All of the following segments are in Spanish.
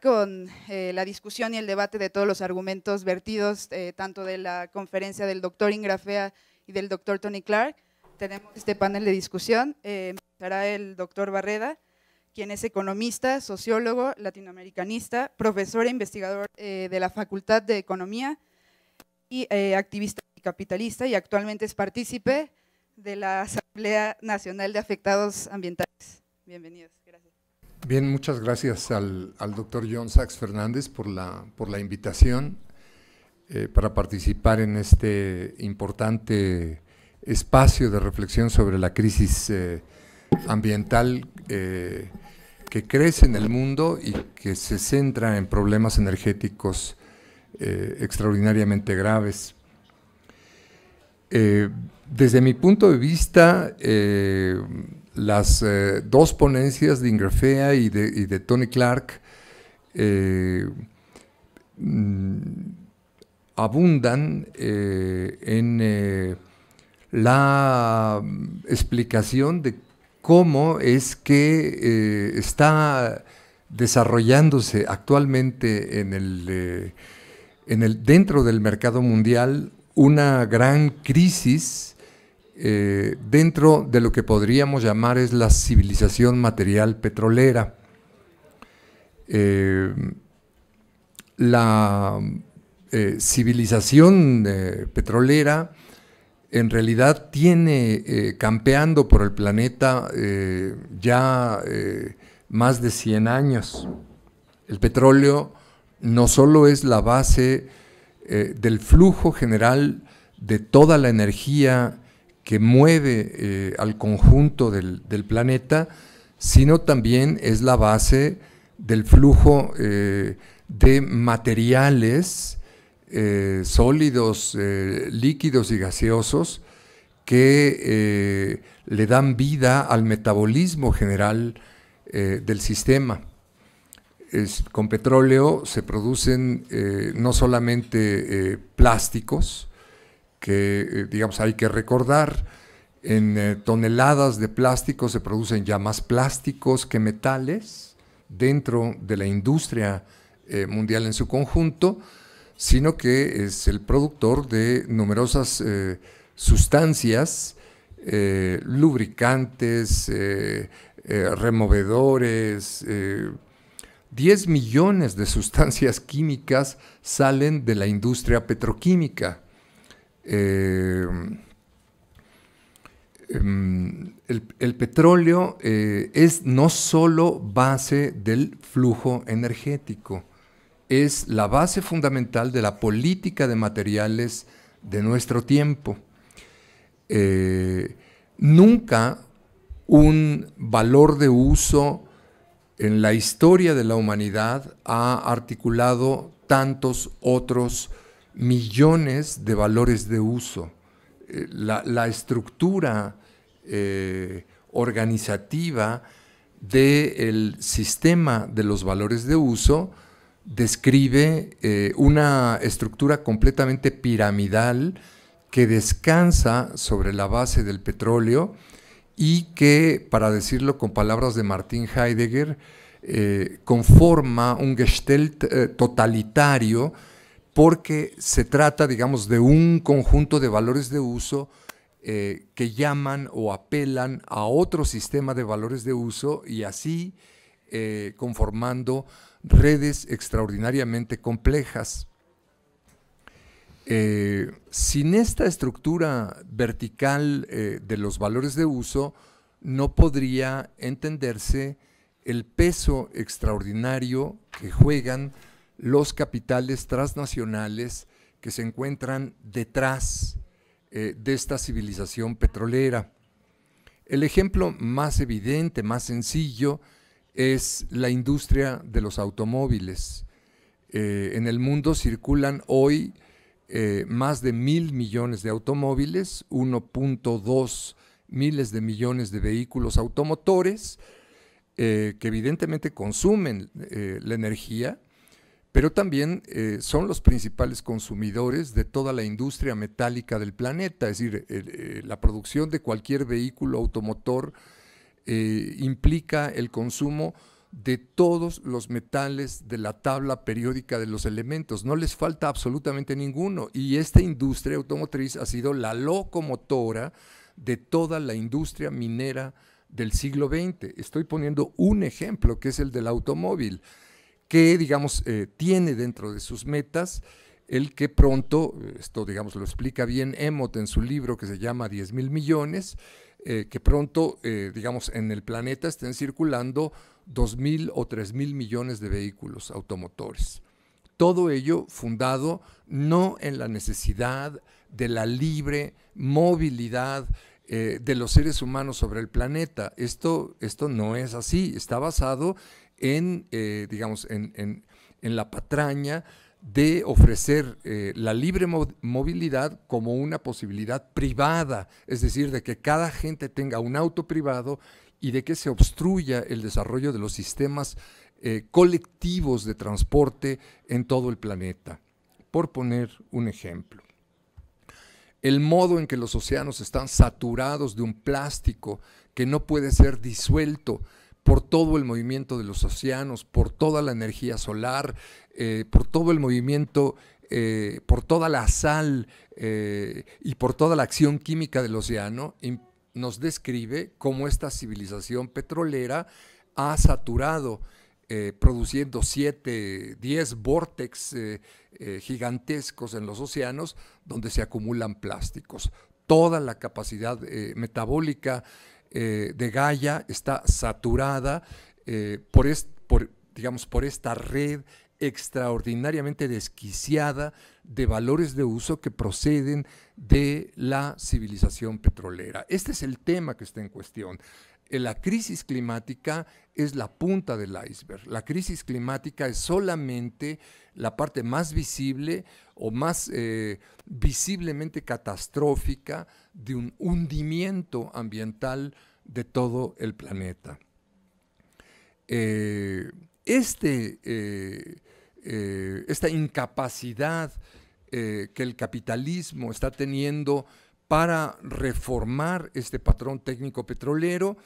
con eh, la discusión y el debate de todos los argumentos vertidos, eh, tanto de la conferencia del doctor Ingrafea y del doctor Tony Clark. Tenemos este panel de discusión. empezará eh, el doctor Barreda, quien es economista, sociólogo, latinoamericanista, profesor e investigador de la Facultad de Economía y activista y capitalista, y actualmente es partícipe de la Asamblea Nacional de Afectados Ambientales. Bienvenidos. Bien, muchas gracias al, doctor John Sachs Fernández por la, por la invitación eh, para participar en este importante espacio de reflexión sobre la crisis eh, ambiental eh, que crece en el mundo y que se centra en problemas energéticos extraordinariamente graves. desde mi punto de vista, las eh, dos ponencias de Ingrafea y de, Tony Clark eh, mm, abundan eh, en la explicación de cómo es que está desarrollándose actualmente en el, en el, dentro del mercado mundial una gran crisis eh, dentro de lo que podríamos llamar es la civilización material petrolera. Eh, la eh, civilización petrolera en realidad tiene campeando por el planeta ya más de 100 años. El petróleo no solo es la base del flujo general de toda la energía que mueve eh, al conjunto del, planeta, sino también es la base del flujo eh, de materiales eh, sólidos, líquidos y gaseosos que le dan vida al metabolismo general del sistema. con petróleo se producen no solamente plásticos, que eh, digamos hay que recordar. En eh, toneladas de plástico se producen ya más plásticos que metales dentro de la industria eh, mundial en su conjunto, sino que es el productor de numerosas sustancias, lubricantes, removedores. 10 millones de sustancias químicas salen de la industria petroquímica eh, em, el, petróleo eh, es no solo base del flujo energético, es la base fundamental de la política de materiales de nuestro tiempo. Eh, nunca un valor de uso en la historia de la humanidad ha articulado tantos otros millones de valores de uso. Eh, la, estructura eh, organizativa del sistema de los valores de uso describe eh, una estructura completamente piramidal que descansa sobre la base del petróleo y que, para decirlo con palabras de Martin Heidegger, conforma un gestelt totalitario porque se trata, digamos, de un conjunto de valores de uso eh, que llaman o apelan a otro sistema de valores de uso y así eh, conformando redes extraordinariamente complejas. Eh, sin esta estructura vertical de los valores de uso, no podría entenderse el peso extraordinario que juegan los capitales transnacionales que se encuentran detrás eh, de esta civilización petrolera. El ejemplo más evidente, más sencillo, es la industria de los automóviles. Eh, en el mundo circulan hoy eh, más de mil millones de automóviles, 1.2 miles de millones de vehículos automotores, que evidentemente consumen la energía, pero también eh, son los principales consumidores de toda la industria metálica del planeta, es decir, eh, la producción de cualquier vehículo automotor eh, implica el consumo de todos los metales de la tabla periódica de los elementos, no les falta absolutamente ninguno, y esta industria automotriz ha sido la locomotora de toda la industria minera del siglo XX. Estoy poniendo un ejemplo que es el del automóvil que, digamos, eh, tiene dentro de sus metas el que pronto, eh, esto digamos lo explica bien Emot en su libro que se llama 10 mil millones, eh, que pronto, digamos, en el planeta estén circulando 2 mil o 3 mil millones de vehículos automotores. Todo ello fundado no en la necesidad de la libre movilidad de los seres humanos sobre el planeta. Esto, esto no es así, está basado en, eh, digamos, en, la patraña de ofrecer eh, la libre movilidad como una posibilidad privada, es decir, de que cada gente tenga un auto privado y de que se obstruya el desarrollo de los sistemas eh, colectivos de transporte en todo el planeta. Por poner un ejemplo, el modo en que los océanos están saturados de un plástico que no puede ser disuelto por todo el movimiento de los océanos, por toda la energía solar, eh, por todo el movimiento, eh, por toda la sal eh, y por toda la acción química del océano, nos describe cómo esta civilización petrolera ha saturado, produciendo 7, 10 vórtex gigantescos en los océanos donde se acumulan plásticos. Toda la capacidad metabólica eh, de Gaia está saturada eh, por, digamos, por esta red extraordinariamente desquiciada de valores de uso que proceden de la civilización petrolera. Este es el tema que está en cuestión. Eh, la crisis climática es la punta del iceberg. La crisis climática es solamente la parte más visible o más eh, visiblemente catastrófica de un hundimiento ambiental de todo el planeta. Eh, este, esta incapacidad que el capitalismo está teniendo para reformar este patrón técnico petrolero,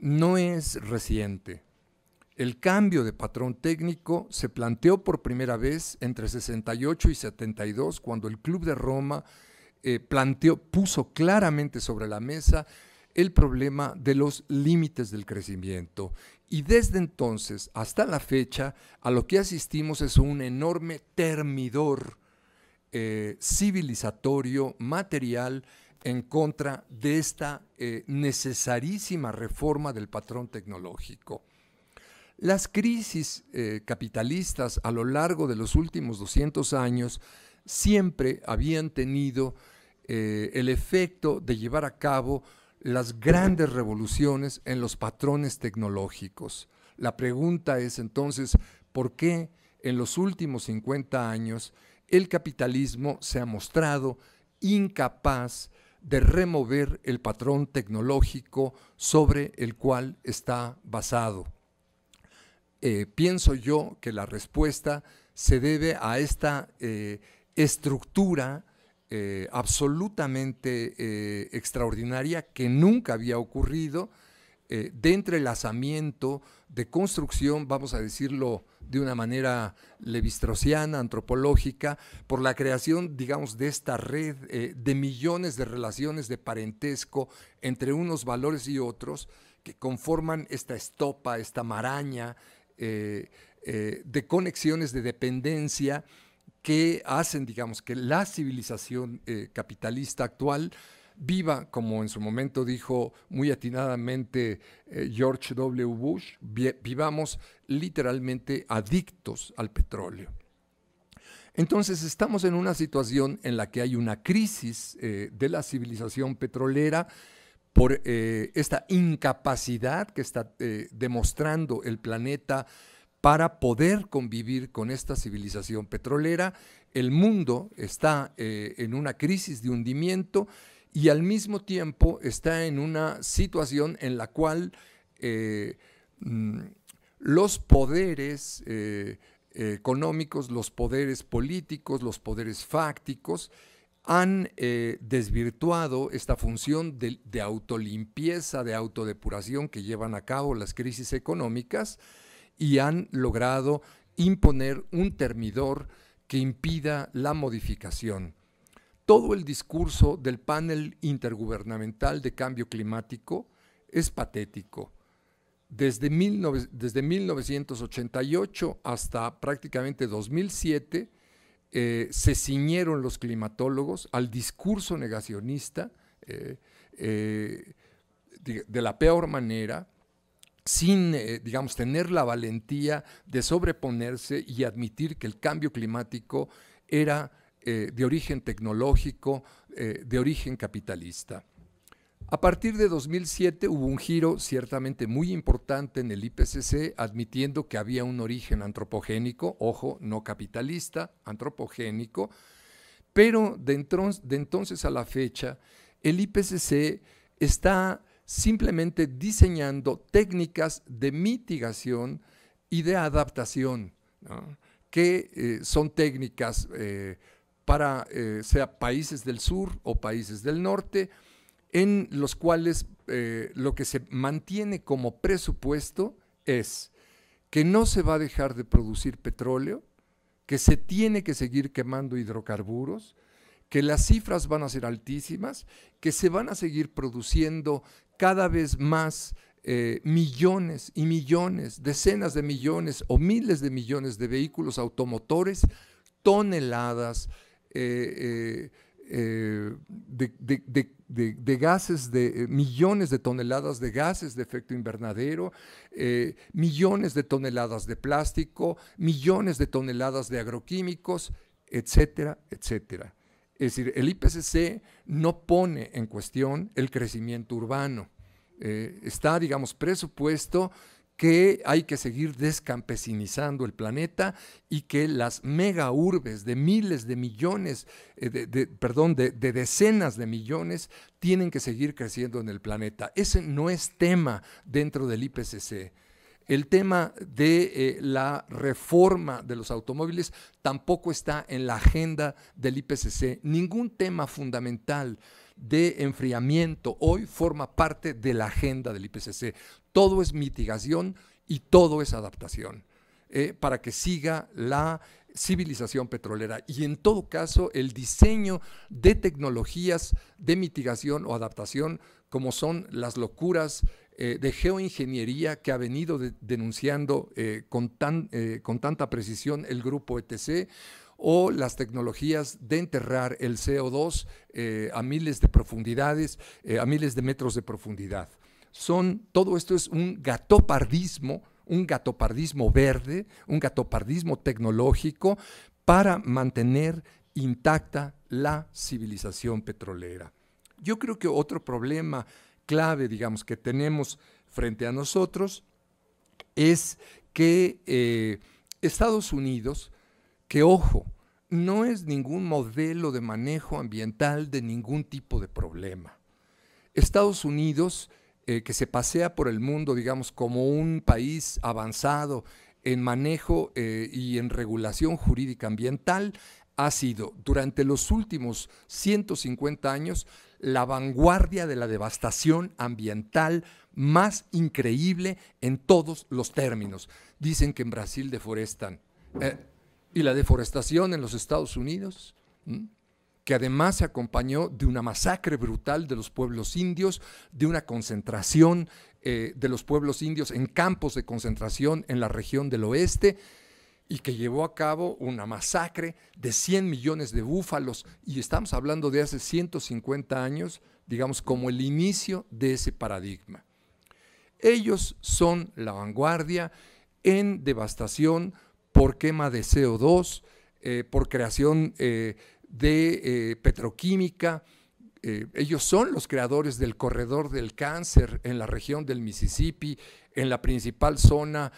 no es reciente. El cambio de patrón técnico se planteó por primera vez entre 68 y 72, cuando el Club de Roma eh, puso claramente sobre la mesa el problema de los límites del crecimiento. Y desde entonces hasta la fecha, a lo que asistimos es un enorme termidor eh, civilizatorio, material, en contra de esta eh, necesarísima reforma del patrón tecnológico. Las crisis eh, capitalistas a lo largo de los últimos 200 años siempre habían tenido eh, el efecto de llevar a cabo las grandes revoluciones en los patrones tecnológicos. La pregunta es entonces, ¿por qué en los últimos 50 años el capitalismo se ha mostrado incapaz de remover el patrón tecnológico sobre el cual está basado. Eh, pienso yo que la respuesta se debe a esta eh, estructura eh, absolutamente extraordinaria que nunca había ocurrido de entrelazamiento, de construcción, vamos a decirlo de una manera levistrociana, antropológica, por la creación, digamos, de esta red eh, de millones de relaciones de parentesco entre unos valores y otros que conforman esta estopa, esta maraña eh, eh, de conexiones de dependencia que hacen, digamos, que la civilización capitalista actual viva, como en su momento dijo muy atinadamente eh, George W. Bush, vivamos literalmente adictos al petróleo. Entonces estamos en una situación en la que hay una crisis eh, de la civilización petrolera por eh, esta incapacidad que está demostrando el planeta para poder convivir con esta civilización petrolera. El mundo está en una crisis de hundimiento y al mismo tiempo está en una situación en la cual eh, mm, los poderes eh, económicos, los poderes políticos, los poderes fácticos, han eh, desvirtuado esta función de, de, autolimpieza, de autodepuración que llevan a cabo las crisis económicas y han logrado imponer un termidor que impida la modificación todo el discurso del panel intergubernamental de cambio climático es patético. Desde, 1988 hasta prácticamente 2007 eh, se ciñeron los climatólogos al discurso negacionista eh, eh, de, de, la peor manera, sin, digamos, tener la valentía de sobreponerse y admitir que el cambio climático era eh, de origen tecnológico, eh, de origen capitalista. A partir de 2007 hubo un giro ciertamente muy importante en el IPCC, admitiendo que había un origen antropogénico, ojo, no capitalista, antropogénico, pero de, entonces, a la fecha, el IPCC está simplemente diseñando técnicas de mitigación y de adaptación, que eh, son técnicas para eh, sea países del sur o países del norte, en los cuales eh, lo que se mantiene como presupuesto es que no se va a dejar de producir petróleo, que se tiene que seguir quemando hidrocarburos, que las cifras van a ser altísimas, que se van a seguir produciendo cada vez más eh, millones y millones, decenas de millones o miles de millones de vehículos automotores, toneladas, eh, eh, de, gases, de eh, millones de toneladas de gases de efecto invernadero, millones de toneladas de plástico, millones de toneladas de agroquímicos, etcétera, etcétera. Es decir, el IPCC no pone en cuestión el crecimiento urbano. está, digamos, presupuesto que hay que seguir descampesinizando el planeta y que las mega urbes de miles de millones, eh, de, perdón, de, decenas de millones, tienen que seguir creciendo en el planeta. Ese no es tema dentro del IPCC. El tema de eh, la reforma de los automóviles tampoco está en la agenda del IPCC. Ningún tema fundamental de enfriamiento hoy forma parte de la agenda del IPCC. Todo es mitigación y todo es adaptación eh, para que siga la civilización petrolera y en todo caso el diseño de tecnologías de mitigación o adaptación como son las locuras eh, de geoingeniería que ha venido denunciando eh, con, tan, con tanta precisión el grupo ETC, o las tecnologías de enterrar el CO2 eh, a miles de profundidades, eh, a miles de metros de profundidad. Son, todo esto es un gatopardismo, un gatopardismo verde, un gatopardismo tecnológico para mantener intacta la civilización petrolera. Yo creo que otro problema clave, digamos, que tenemos frente a nosotros es que eh, Estados Unidos que ojo, no es ningún modelo de manejo ambiental de ningún tipo de problema. Estados Unidos, eh, que se pasea por el mundo, digamos, como un país avanzado en manejo eh, y en regulación jurídica ambiental, ha sido durante los últimos 150 años la vanguardia de la devastación ambiental más increíble en todos los términos. Dicen que en Brasil deforestan. Eh, y la deforestación en los Estados Unidos, que además se acompañó de una masacre brutal de los pueblos indios, de una concentración eh, de los pueblos indios en campos de concentración en la región del oeste y que llevó a cabo una masacre de 100 millones de búfalos, y estamos hablando de hace 150 años, digamos, como el inicio de ese paradigma. Ellos son la vanguardia en devastación por quema de CO2, eh, por creación eh, de eh, petroquímica. ellos son los creadores del corredor del cáncer en la región del Mississippi, en la principal zona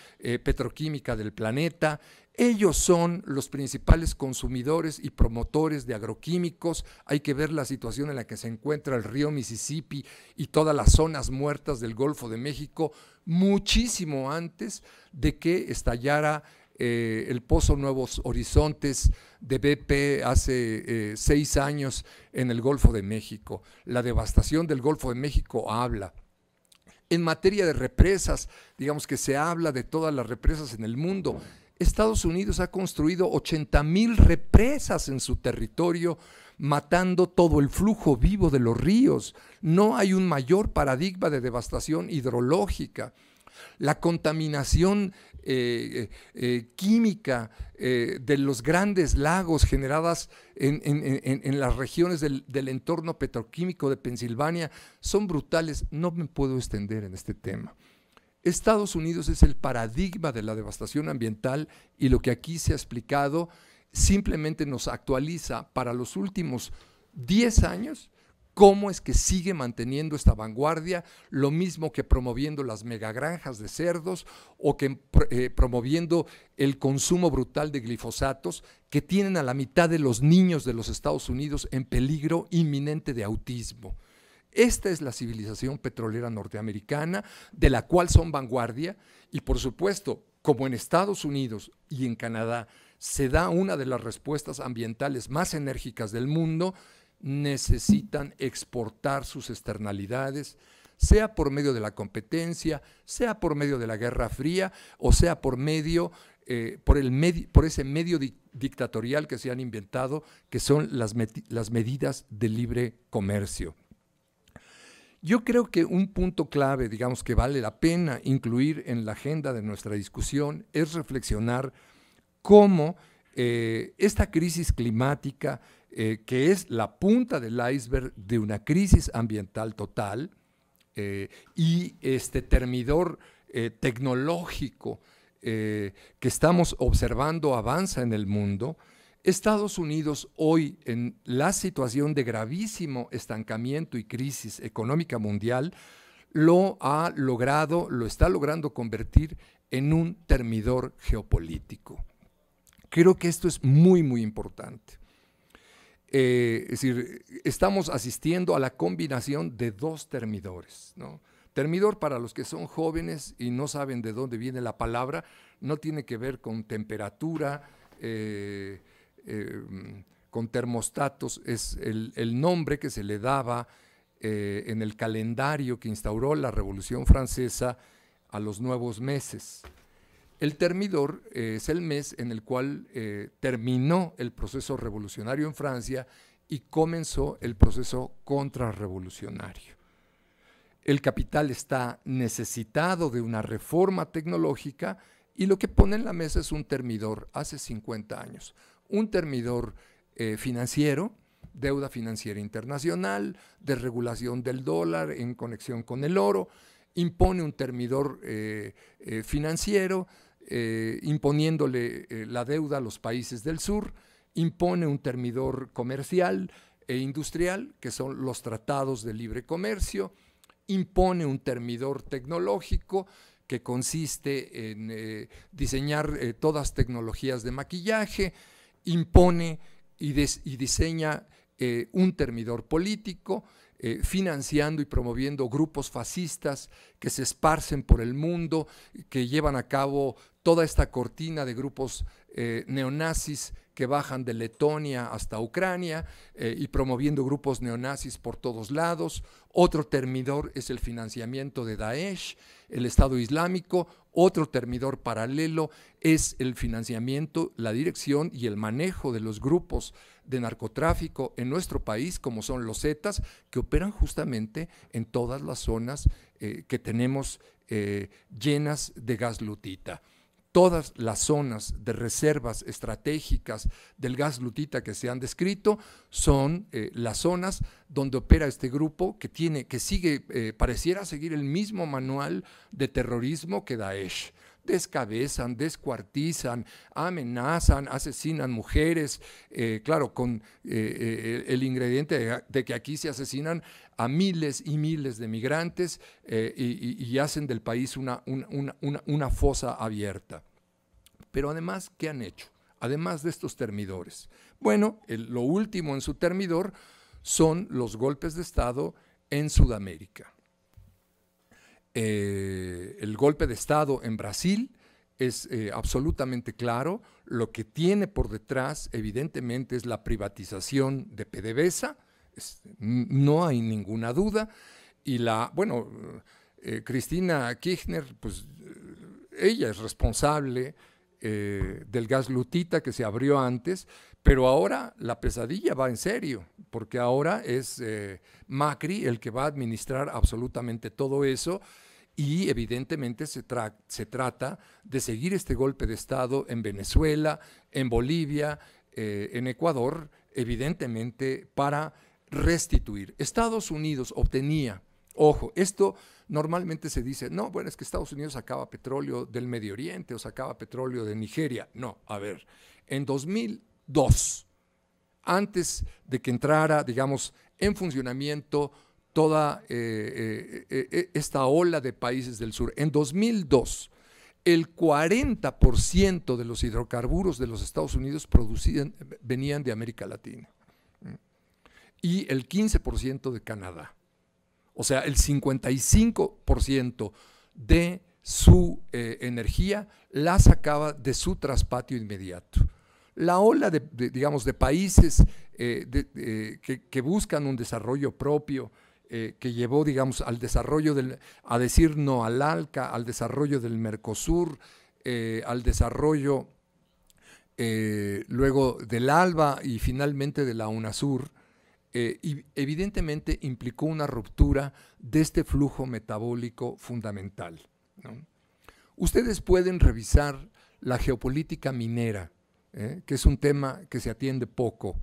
petroquímica del planeta. Ellos son los principales consumidores y promotores de agroquímicos. Hay que ver la situación en la que se encuentra el río Mississippi y todas las zonas muertas del Golfo de México muchísimo antes de que estallara eh, el Pozo Nuevos Horizontes de BP hace eh, seis años en el Golfo de México. La devastación del Golfo de México habla. En materia de represas, digamos que se habla de todas las represas en el mundo. Estados Unidos ha construido 80 mil represas en su territorio, matando todo el flujo vivo de los ríos. No hay un mayor paradigma de devastación hidrológica. La contaminación eh, eh, química eh, de los grandes lagos generadas en, las regiones del, del, entorno petroquímico de Pensilvania son brutales. No me puedo extender en este tema. Estados Unidos es el paradigma de la devastación ambiental y lo que aquí se ha explicado simplemente nos actualiza para los últimos 10 años ¿Cómo es que sigue manteniendo esta vanguardia, lo mismo que promoviendo las megagranjas de cerdos o que eh, promoviendo el consumo brutal de glifosatos que tienen a la mitad de los niños de los Estados Unidos en peligro inminente de autismo? Esta es la civilización petrolera norteamericana de la cual son vanguardia y por supuesto, como en Estados Unidos y en Canadá se da una de las respuestas ambientales más enérgicas del mundo, necesitan exportar sus externalidades, sea por medio de la competencia, sea por medio de la Guerra Fría o sea por medio, eh, por, el por ese medio dictatorial que se han inventado, que son las, las medidas de libre comercio. Yo creo que un punto clave, digamos, que vale la pena incluir en la agenda de nuestra discusión es reflexionar cómo eh, esta crisis climática, eh, que es la punta del iceberg de una crisis ambiental total eh, y este termidor eh, tecnológico que estamos observando avanza en el mundo, Estados Unidos hoy en la situación de gravísimo estancamiento y crisis económica mundial lo ha logrado, lo está logrando convertir en un termidor geopolítico. Creo que esto es muy, muy importante. Eh, es decir, estamos asistiendo a la combinación de dos termidores. Termidor para los que son jóvenes y no saben de dónde viene la palabra, no tiene que ver con temperatura, eh, eh, con termostatos, es el, nombre que se le daba en el calendario que instauró la Revolución Francesa a los nuevos meses. El termidor eh, es el mes en el cual eh, terminó el proceso revolucionario en Francia y comenzó el proceso contrarrevolucionario. El capital está necesitado de una reforma tecnológica y lo que pone en la mesa es un termidor hace 50 años, un termidor eh, financiero, deuda financiera internacional, desregulación del dólar en conexión con el oro, impone un termidor financiero, eh, imponiéndole eh, la deuda a los países del sur, impone un termidor comercial e industrial, que son los tratados de libre comercio, impone un termidor tecnológico, que consiste en eh, diseñar todas tecnologías de maquillaje, impone y, diseña un termidor político, financiando y promoviendo grupos fascistas que se esparcen por el mundo, que llevan a cabo toda esta cortina de grupos eh, neonazis que bajan de Letonia hasta Ucrania eh, y promoviendo grupos neonazis por todos lados. Otro termidor es el financiamiento de Daesh, el Estado Islámico. Otro termidor paralelo es el financiamiento, la dirección y el manejo de los grupos de narcotráfico en nuestro país, como son los Zetas, que operan justamente en todas las zonas eh, que tenemos llenas de gas lutita todas las zonas de reservas estratégicas del gas lutita que se han descrito son eh, las zonas donde opera este grupo que tiene que sigue eh, pareciera seguir el mismo manual de terrorismo que Daesh descabezan, descuartizan, amenazan, asesinan mujeres, eh, claro, con eh, eh, el ingrediente de, que aquí se asesinan a miles y miles de migrantes y, hacen del país una, una, fosa abierta. Pero además, ¿qué han hecho? Además de estos termidores. Bueno, lo último en su termidor son los golpes de Estado en Sudamérica. Eh, el golpe de Estado en Brasil es eh, absolutamente claro. Lo que tiene por detrás, evidentemente, es la privatización de PDVSA. no hay ninguna duda. Y la, bueno, eh, Cristina Kirchner, pues ella es responsable del gas lutita que se abrió antes pero ahora la pesadilla va en serio, porque ahora es eh, Macri el que va a administrar absolutamente todo eso y evidentemente se, trata de seguir este golpe de Estado en Venezuela, en Bolivia, eh, en Ecuador, evidentemente para restituir. Estados Unidos obtenía, ojo, esto normalmente se dice, no, bueno, es que Estados Unidos sacaba petróleo del Medio Oriente o sacaba petróleo de Nigeria. No, a ver, en 2000 2, antes de que entrara, digamos, en funcionamiento toda eh, eh, eh, esta ola de países del sur. En 2002, el 40% de los hidrocarburos de los Estados Unidos venían de América Latina y el 15% de Canadá. O sea, el 55% de su energía la sacaba de su traspatio inmediato la ola de, digamos, de países eh, que, buscan un desarrollo propio, eh, que llevó, digamos, al desarrollo del, a decir no al ALCA, al desarrollo del Mercosur, eh, al desarrollo luego del ALBA y finalmente de la UNASUR, y evidentemente implicó una ruptura de este flujo metabólico fundamental. Ustedes pueden revisar la geopolítica minera, ¿eh? que es un tema que se atiende poco.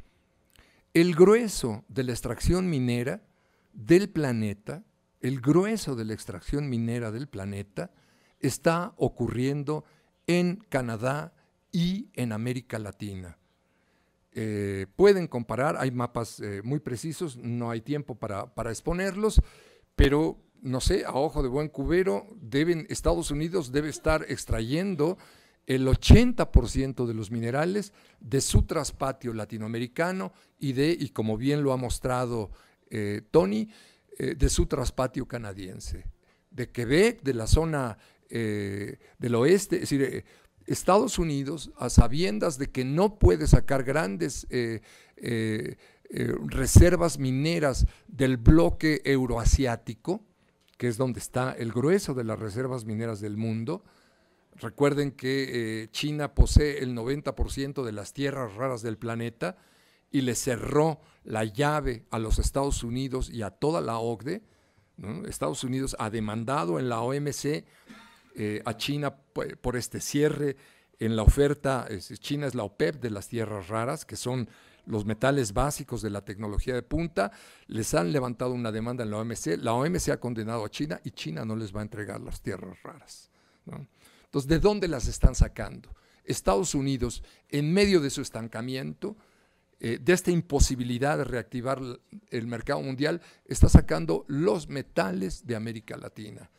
El grueso de la extracción minera del planeta, el grueso de la extracción minera del planeta, está ocurriendo en Canadá y en América Latina. Eh, pueden comparar, hay mapas eh, muy precisos, no hay tiempo para, para exponerlos, pero no sé, a ojo de buen cubero, deben, Estados Unidos debe estar extrayendo el 80% de los minerales de su traspatio latinoamericano y de, y como bien lo ha mostrado eh, Tony, eh, de su traspatio canadiense, de Quebec, de la zona eh, del oeste, es decir, Estados Unidos, a sabiendas de que no puede sacar grandes reservas mineras del bloque euroasiático, que es donde está el grueso de las reservas mineras del mundo, Recuerden que eh, China posee el 90% de las tierras raras del planeta y le cerró la llave a los Estados Unidos y a toda la OCDE. Estados Unidos ha demandado en la OMC eh, a China por este cierre en la oferta. China es la OPEP e de las tierras raras, que son los metales básicos de la tecnología de punta. Les han levantado una demanda en la OMC. La OMC ha condenado a China y China no les va a entregar las tierras raras. ¿no? Entonces, ¿de dónde las están sacando? Estados Unidos, en medio de su estancamiento, eh, de esta imposibilidad de reactivar el mercado mundial, está sacando los metales de América Latina.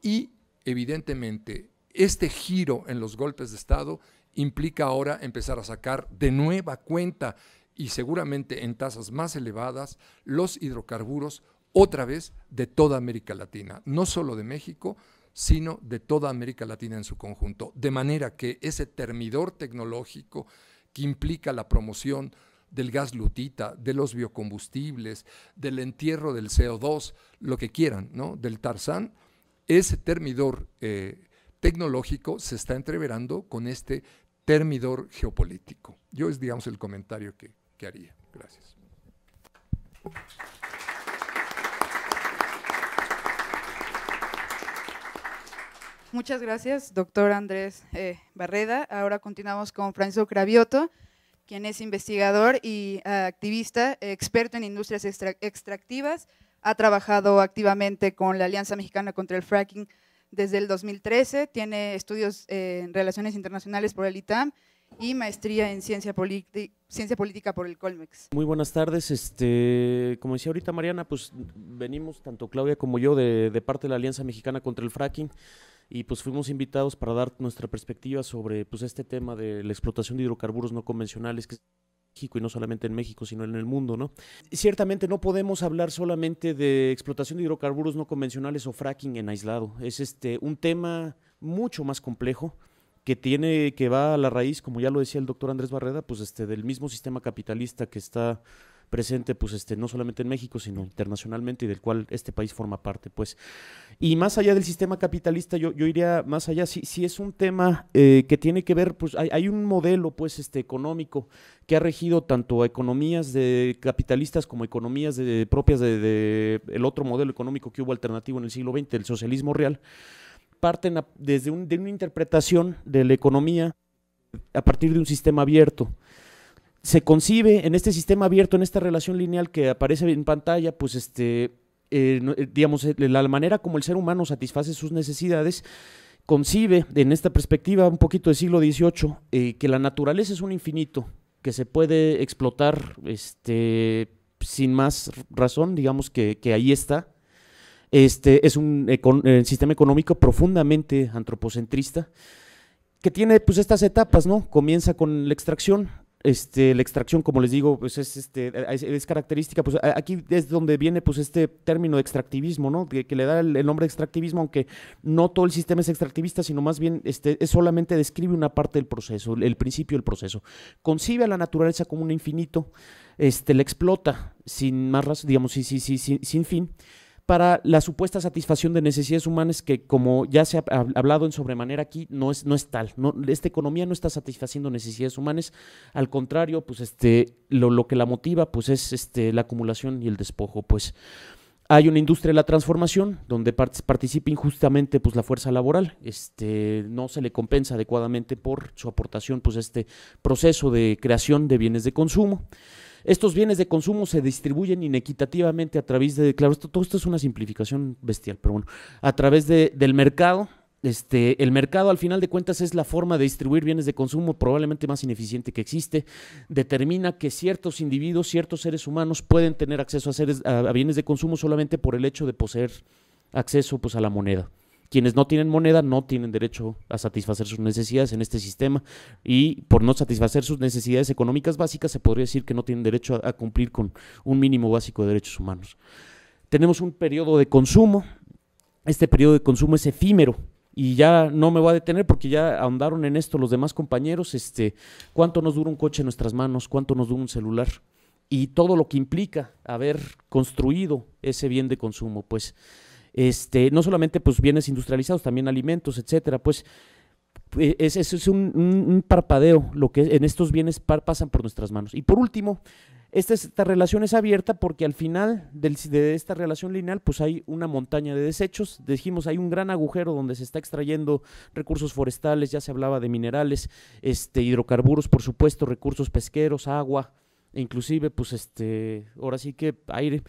Y evidentemente, este giro en los golpes de Estado implica ahora empezar a sacar de nueva cuenta y seguramente en tasas más elevadas los hidrocarburos otra vez de toda América Latina, no solo de México, sino de toda América Latina en su conjunto. De manera que ese termidor tecnológico que implica la promoción del gas lutita, de los biocombustibles, del entierro del CO2, lo que quieran, ¿no? del Tarzán, ese termidor eh, tecnológico se está entreverando con este termidor geopolítico. Yo es, digamos, el comentario que, que haría. Gracias. Muchas gracias, doctor Andrés eh, Barreda. Ahora continuamos con Francisco Cravioto, quien es investigador y eh, activista, experto en industrias extractivas. Ha trabajado activamente con la Alianza Mexicana contra el Fracking desde el 2013. Tiene estudios eh, en Relaciones Internacionales por el ITAM y maestría en ciencia, política por el Colmex. Muy buenas tardes. Este, como decía ahorita Mariana, pues venimos tanto Claudia como yo de, parte de la Alianza Mexicana contra el Fracking y pues fuimos invitados para dar nuestra perspectiva sobre pues este tema de la explotación de hidrocarburos no convencionales que es México y no solamente en México, sino en el mundo, ¿no? Ciertamente no podemos hablar solamente de explotación de hidrocarburos no convencionales o fracking en aislado. Es este un tema mucho más complejo que tiene que va a la raíz, como ya lo decía el doctor Andrés Barreda, pues este del mismo sistema capitalista que está presente pues este no solamente en México, sino internacionalmente y del cual este país forma parte, pues. Y más allá del sistema capitalista, yo, iría más allá, si, es un tema eh, que tiene que ver, pues hay, un modelo pues este económico que ha regido tanto a economías de capitalistas como economías de, propias del de, el otro modelo económico que hubo alternativo en el siglo XX, el socialismo real parten desde de una interpretación de la economía a partir de un sistema abierto se concibe en este sistema abierto, en esta relación lineal que aparece en pantalla, pues este, eh, eh, digamos, eh, la manera como el ser humano satisface sus necesidades, concibe en esta perspectiva un poquito del siglo XVIII que la naturaleza es un infinito que se puede explotar este, sin más razón, digamos que, ahí está. Este es un sistema económico profundamente antropocentrista que tiene pues estas etapas, ¿no? Comienza con la extracción, este, la extracción, como les digo, pues es, este, es, característica, pues aquí es donde viene pues este término de extractivismo, ¿no? Que, le da el, nombre extractivismo, aunque no todo el sistema es extractivista, sino más bien este, es solamente describe una parte del proceso, el, principio del proceso. Concibe a la naturaleza como un infinito, este, la explota sin más digamos, sin, sin, sin fin para la supuesta satisfacción de necesidades humanas que, como ya se ha hablado en sobremanera aquí, no es, no es tal. esta economía no está satisfaciendo necesidades humanas. Al contrario, pues este, lo, que la motiva pues es este, la acumulación y el despojo. Pues hay una industria de la transformación donde participa injustamente pues, la fuerza laboral. Este, no se le compensa adecuadamente por su aportación pues, a este proceso de creación de bienes de consumo. Estos bienes de consumo se distribuyen inequitativamente a través de, claro, esto, todo esto es una simplificación bestial, pero bueno, a través del mercado. Este, el mercado al final de cuentas es la forma de distribuir bienes de consumo probablemente más ineficiente que existe. Determina que ciertos individuos, ciertos seres humanos pueden tener acceso a, bienes de consumo solamente por el hecho de poseer acceso pues, a la moneda quienes no tienen moneda no tienen derecho a satisfacer sus necesidades en este sistema y por no satisfacer sus necesidades económicas básicas se podría decir que no tienen derecho a, cumplir con un mínimo básico de derechos humanos. Tenemos un periodo de consumo, este periodo de consumo es efímero, y ya no me voy a detener porque ya ahondaron en esto los demás compañeros, este, cuánto nos dura un coche en nuestras manos, cuánto nos dura un celular y todo lo que implica haber construido ese bien de consumo, pues este, no solamente pues bienes industrializados, también alimentos, etcétera, pues e, es, es, un, parpadeo lo que en estos bienes pasan por nuestras manos. Y por último, esta, esta, relación es abierta porque al final del, de esta relación lineal pues hay una montaña de desechos, dijimos hay un gran agujero donde se está extrayendo recursos forestales, ya se hablaba de minerales, este, hidrocarburos por supuesto, recursos pesqueros, agua, e inclusive pues este, ahora sí que aire.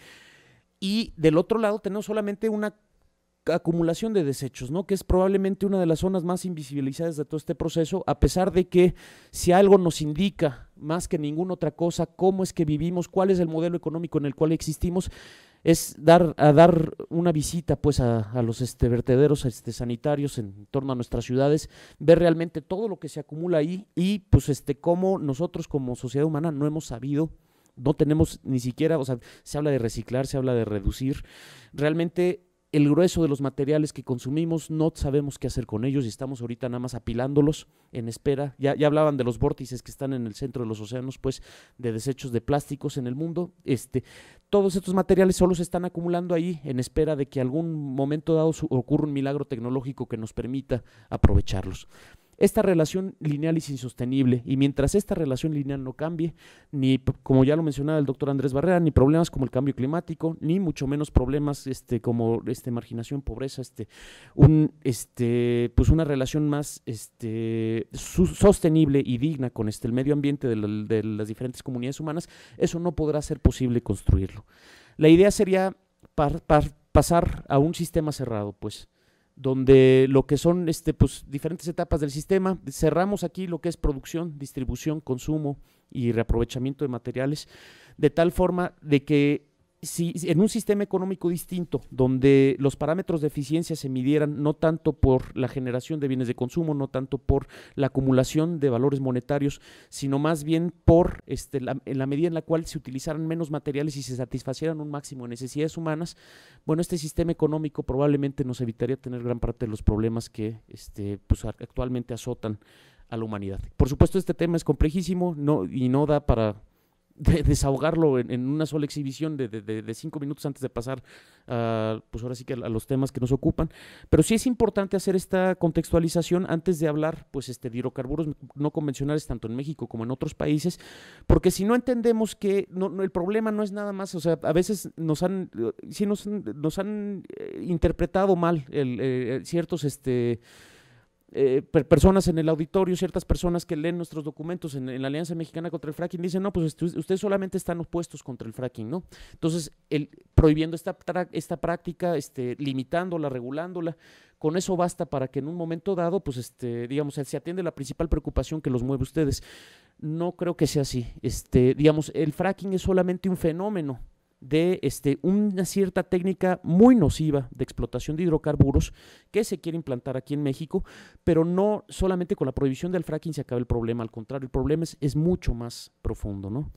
Y del otro lado tenemos solamente una acumulación de desechos, ¿no? Que es probablemente una de las zonas más invisibilizadas de todo este proceso, a pesar de que si algo nos indica más que ninguna otra cosa cómo es que vivimos, cuál es el modelo económico en el cual existimos, es dar a dar una visita pues a, los este, vertederos este, sanitarios en torno a nuestras ciudades, ver realmente todo lo que se acumula ahí y pues este cómo nosotros como sociedad humana no hemos sabido no tenemos ni siquiera, o sea, se habla de reciclar, se habla de reducir. Realmente el grueso de los materiales que consumimos no sabemos qué hacer con ellos y estamos ahorita nada más apilándolos en espera. Ya, ya hablaban de los vórtices que están en el centro de los océanos, pues, de desechos de plásticos en el mundo. Este, todos estos materiales solo se están acumulando ahí en espera de que algún momento dado ocurra un milagro tecnológico que nos permita aprovecharlos. Esta relación lineal es insostenible y mientras esta relación lineal no cambie, ni como ya lo mencionaba el doctor Andrés Barrera, ni problemas como el cambio climático, ni mucho menos problemas este, como este, marginación, pobreza, este, un, este, pues una relación más este, sostenible y digna con este, el medio ambiente de, las diferentes comunidades humanas, eso no podrá ser posible construirlo. La idea sería pasar a un sistema cerrado, pues donde lo que son este, pues, diferentes etapas del sistema. Cerramos aquí lo que es producción, distribución, consumo y reaprovechamiento de materiales, de tal forma de que si en un sistema económico distinto, donde los parámetros de eficiencia se midieran no tanto por la generación de bienes de consumo, no tanto por la acumulación de valores monetarios, sino más bien por este, la, medida en la cual se utilizaran menos materiales y se satisfacieran un máximo de necesidades humanas, bueno, este sistema económico probablemente nos evitaría tener gran parte de los problemas que este, pues, actualmente azotan a la humanidad. Por supuesto, este tema es complejísimo no, y no da para desahogarlo en, una sola exhibición de, cinco minutos antes de pasar, a, pues ahora sí que a, los temas que nos ocupan. Pero sí es importante hacer esta contextualización antes de hablar, pues, este, de hidrocarburos no convencionales tanto en México como en otros países, porque si no entendemos que el problema no es nada más, o sea, a veces nos han, sí nos, han eh, interpretado mal el, eh, ciertos, este, eh, personas en el auditorio, ciertas personas que leen nuestros documentos en, la Alianza Mexicana contra el Fracking, dicen, no, pues este, ustedes solamente están opuestos contra el fracking, ¿no? Entonces, el, prohibiendo esta, esta práctica, este, limitándola, regulándola, con eso basta para que en un momento dado, pues, este, digamos, se atiende la principal preocupación que los mueve ustedes. No creo que sea así. Este, digamos, el fracking es solamente un fenómeno de este, una cierta técnica muy nociva de explotación de hidrocarburos que se quiere implantar aquí en México, pero no solamente con la prohibición del fracking se acaba el problema, al contrario, el problema es, mucho más profundo. ¿no?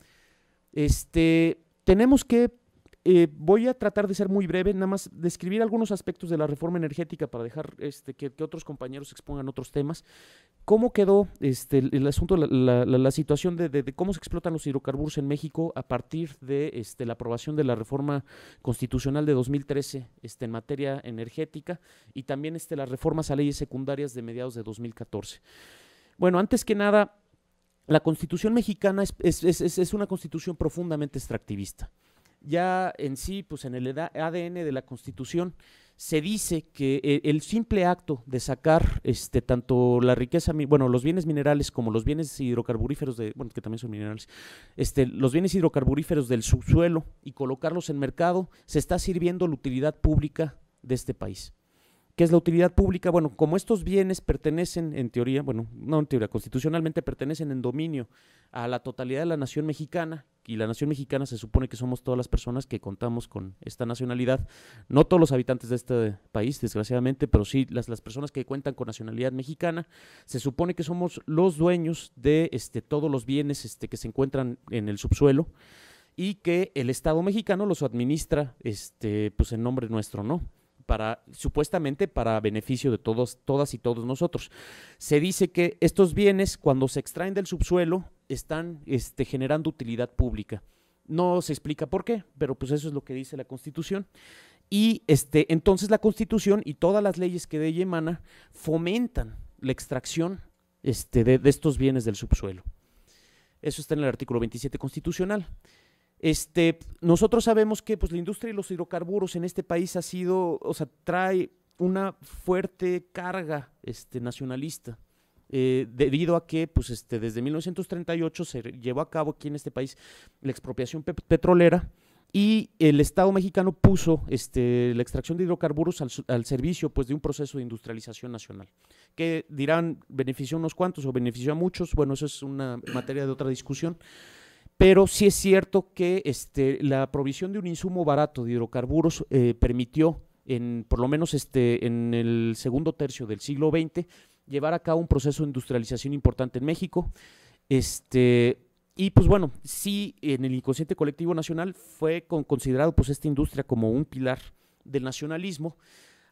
Este, tenemos que eh, voy a tratar de ser muy breve, nada más describir algunos aspectos de la reforma energética para dejar este, que, otros compañeros expongan otros temas. ¿Cómo quedó este, el, asunto, la, situación de, cómo se explotan los hidrocarburos en México a partir de este, la aprobación de la reforma constitucional de 2013 este, en materia energética y también este, las reformas a leyes secundarias de mediados de 2014? Bueno, antes que nada, la constitución mexicana es una constitución profundamente extractivista ya en sí, pues en el ADN de la Constitución, se dice que eh, el simple acto de sacar este, tanto la riqueza, bueno, los bienes minerales como los bienes hidrocarburíferos, de, bueno, que también son minerales, este, los bienes hidrocarburíferos del subsuelo y colocarlos en mercado, se está sirviendo la utilidad pública de este país. ¿Qué es la utilidad pública? Bueno, como estos bienes pertenecen, en teoría, bueno, no en teoría, constitucionalmente pertenecen en dominio a la totalidad de la nación mexicana, y la nación mexicana se supone que somos todas las personas que contamos con esta nacionalidad, no todos los habitantes de este país, desgraciadamente, pero sí las, las personas que cuentan con nacionalidad mexicana, se supone que somos los dueños de este, todos los bienes este, que se encuentran en el subsuelo y que el Estado mexicano los administra este, pues en nombre nuestro, ¿no? supuestamente para beneficio de todos, todas y todos nosotros. Se dice que estos bienes, cuando se extraen del subsuelo, están este, generando utilidad pública. No se explica por qué, pero pues eso es lo que dice la Constitución. Y este, entonces la Constitución y todas las leyes que de ella emana fomentan la extracción este, de, de estos bienes del subsuelo. Eso está en el artículo 27 constitucional. Este, nosotros sabemos que pues, la industria de los hidrocarburos en este país ha sido, o sea, trae una fuerte carga este, nacionalista. Eh, debido a que pues, este, desde 1938 se llevó a cabo aquí en este país la expropiación petrolera y el Estado mexicano puso este, la extracción de hidrocarburos al, servicio pues, de un proceso de industrialización nacional, que dirán benefició a unos cuantos o benefició a muchos, bueno, eso es una materia de otra discusión, pero sí es cierto que este, la provisión de un insumo barato de hidrocarburos eh, permitió, por lo menos este, en el segundo tercio del siglo XX, llevar a cabo un proceso de industrialización importante en México. Este, y pues bueno, sí, en el inconsciente colectivo nacional fue considerado pues esta industria como un pilar del nacionalismo.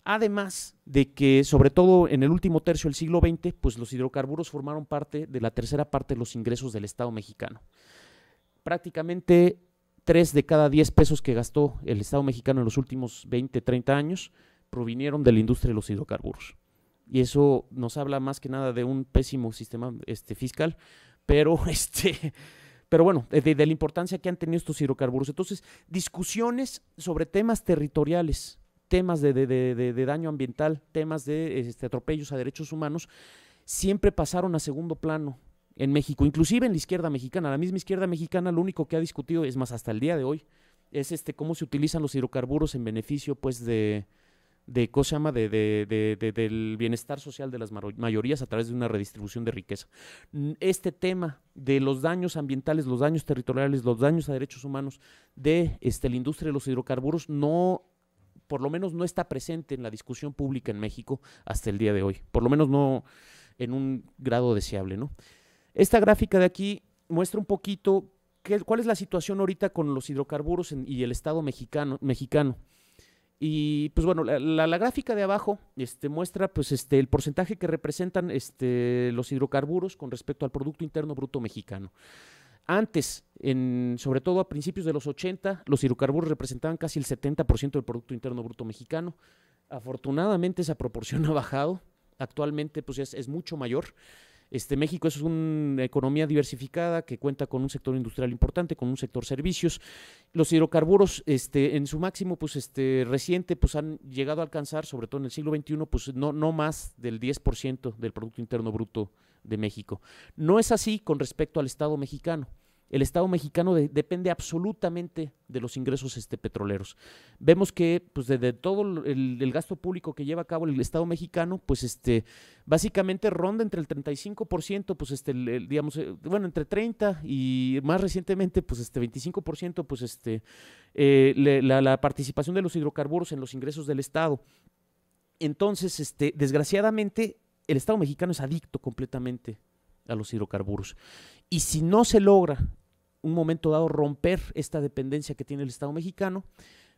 Además de que, sobre todo en el último tercio del siglo XX, pues los hidrocarburos formaron parte de la tercera parte de los ingresos del Estado mexicano prácticamente 3 de cada 10 pesos que gastó el Estado mexicano en los últimos 20, 30 años provinieron de la industria de los hidrocarburos. Y eso nos habla más que nada de un pésimo sistema este, fiscal, pero, este, pero bueno, de, la importancia que han tenido estos hidrocarburos. Entonces, discusiones sobre temas territoriales, temas de, daño ambiental, temas de este, atropellos a derechos humanos, siempre pasaron a segundo plano en México, inclusive en la izquierda mexicana. La misma izquierda mexicana lo único que ha discutido, es más, hasta el día de hoy, es este cómo se utilizan los hidrocarburos en beneficio, pues, de, de ¿cómo se llama? De, del bienestar social de las mayorías a través de una redistribución de riqueza. Este tema de los daños ambientales, los daños territoriales, los daños a derechos humanos de este, la industria de los hidrocarburos no por lo menos no está presente en la discusión pública en México hasta el día de hoy, por lo menos no en un grado deseable, ¿no? Esta gráfica de aquí muestra un poquito cuál es la situación ahorita con los hidrocarburos y el Estado mexicano. Y pues bueno, la, gráfica de abajo este, muestra pues, este, el porcentaje que representan este, los hidrocarburos con respecto al Producto Interno Bruto Mexicano. Antes, en, sobre todo a principios de los 80, los hidrocarburos representaban casi el 70% del Producto Interno Bruto Mexicano. Afortunadamente esa proporción ha bajado. Actualmente pues, es mucho mayor. Este, México es una economía diversificada que cuenta con un sector industrial importante, con un sector servicios. Los hidrocarburos, este, en su máximo pues, este, reciente, pues, han llegado a alcanzar, sobre todo en el siglo XXI, pues, no, no más del 10% del Producto Interno Bruto de México. No es así con respecto al Estado mexicano el Estado mexicano depende absolutamente de los ingresos este, petroleros. Vemos que pues desde todo el, gasto público que lleva a cabo el Estado mexicano, pues este, básicamente ronda entre el 35%, pues este, digamos, eh, bueno, entre 30 y más recientemente, pues este 25%, pues este, eh, la, participación de los hidrocarburos en los ingresos del Estado. Entonces, este, desgraciadamente, el Estado mexicano es adicto completamente a los hidrocarburos. Y si no se logra un momento dado romper esta dependencia que tiene el Estado mexicano.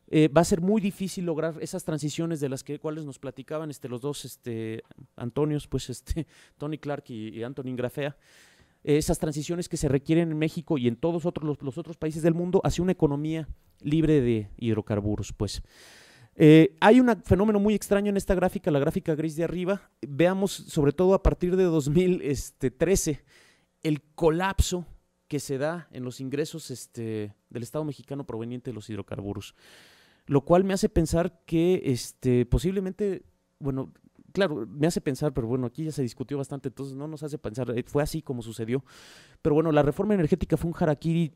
Eh, va a ser muy difícil lograr esas transiciones de las cuales nos platicaban este, los dos este, Antonios, pues este, Tony Clark y, Anthony Grafea eh, esas transiciones que se requieren en México y en todos otros, los, otros países del mundo hacia una economía libre de hidrocarburos. Pues. Eh, hay un fenómeno muy extraño en esta gráfica, la gráfica gris de arriba. Veamos, sobre todo a partir de 2013, este, el colapso que se da en los ingresos este, del Estado mexicano proveniente de los hidrocarburos. Lo cual me hace pensar que este, posiblemente, bueno, claro, me hace pensar, pero bueno, aquí ya se discutió bastante, entonces no nos hace pensar, eh, fue así como sucedió. Pero bueno, la reforma energética fue un harakiri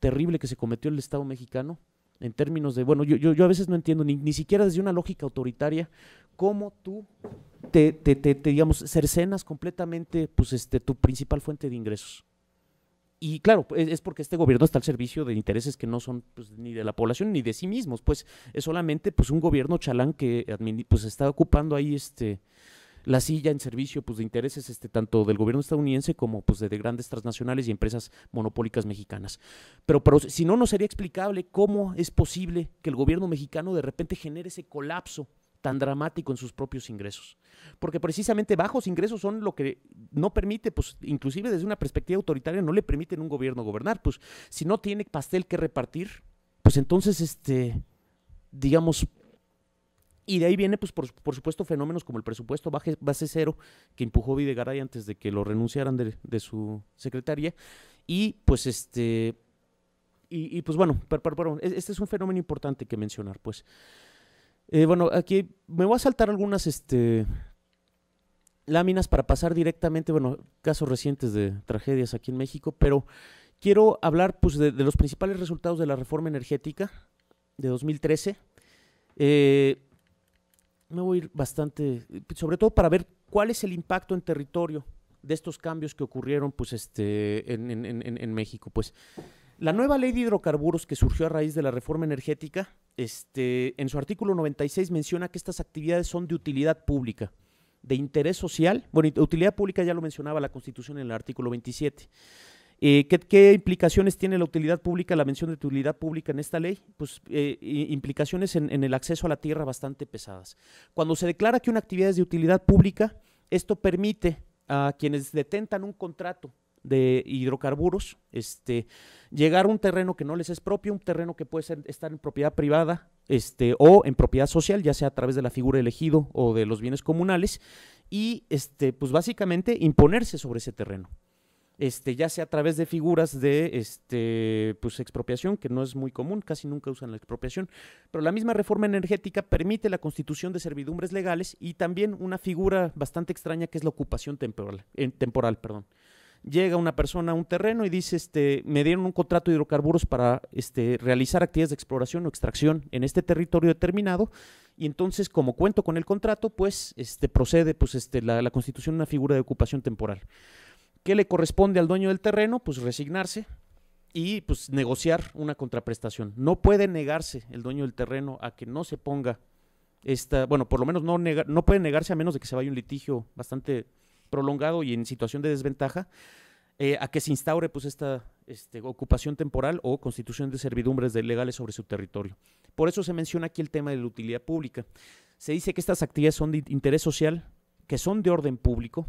terrible que se cometió el Estado mexicano en términos de, bueno, yo, yo, a veces no entiendo ni, siquiera desde una lógica autoritaria cómo tú te, te, te, te digamos, cercenas completamente pues, este, tu principal fuente de ingresos. Y claro, pues, es porque este gobierno está al servicio de intereses que no son pues, ni de la población ni de sí mismos, pues es solamente pues un gobierno chalán que pues está ocupando ahí este la silla en servicio pues de intereses este tanto del gobierno estadounidense como pues de, grandes transnacionales y empresas monopólicas mexicanas. Pero, pero si no no sería explicable cómo es posible que el gobierno mexicano de repente genere ese colapso tan dramático en sus propios ingresos. Porque precisamente bajos ingresos son lo que no permite, pues inclusive desde una perspectiva autoritaria no le permiten a un gobierno gobernar. Pues si no tiene pastel que repartir, pues entonces, este, digamos, y de ahí viene, pues por, supuesto, fenómenos como el presupuesto base, cero que empujó Videgaray antes de que lo renunciaran de, su secretaría. Y pues este... Y, pues bueno, e, este es un fenómeno importante que mencionar, pues. Eh, bueno, aquí me voy a saltar algunas este, láminas para pasar directamente, bueno, casos recientes de tragedias aquí en México, pero quiero hablar pues, de, los principales resultados de la reforma energética de 2013. Eh, me voy a ir bastante, sobre todo para ver cuál es el impacto en territorio de estos cambios que ocurrieron pues, este, en, en México. Pues la nueva ley de hidrocarburos que surgió a raíz de la reforma energética este, en su artículo 96 menciona que estas actividades son de utilidad pública, de interés social. Bueno, utilidad pública ya lo mencionaba la Constitución en el artículo 27. Eh, ¿qué, implicaciones tiene la utilidad pública, la mención de utilidad pública en esta ley? Pues eh, implicaciones en el acceso a la tierra bastante pesadas. Cuando se declara que una actividad es de utilidad pública, esto permite a quienes detentan un contrato de hidrocarburos, este, llegar a un terreno que no les es propio, un terreno que puede estar en propiedad privada este, o en propiedad social, ya sea a través de la figura elegido o de los bienes comunales, y este, pues básicamente imponerse sobre ese terreno. Este, ya sea a través de figuras de este, pues, expropiación, que no es muy común, casi nunca usan la expropiación, pero la misma reforma energética permite la constitución de servidumbres legales y también una figura bastante extraña que es la ocupación temporal. temporal perdón llega una persona a un terreno y dice, este, me dieron un contrato de hidrocarburos para este, realizar actividades de exploración o extracción en este territorio determinado, y entonces como cuento con el contrato, pues este, procede pues, este, la, constitución de una figura de ocupación temporal. ¿Qué le corresponde al dueño del terreno? Pues resignarse, y pues negociar una contraprestación. No puede negarse el dueño del terreno a que no se ponga esta, bueno, por lo menos no, no puede negarse a menos de que se vaya un litigio bastante prolongado y en situación de desventaja, eh, a que se instaure pues esta este, ocupación temporal o constitución de servidumbres de legales sobre su territorio. Por eso se menciona aquí el tema de la utilidad pública. Se dice que estas actividades son de interés social, que son de orden público.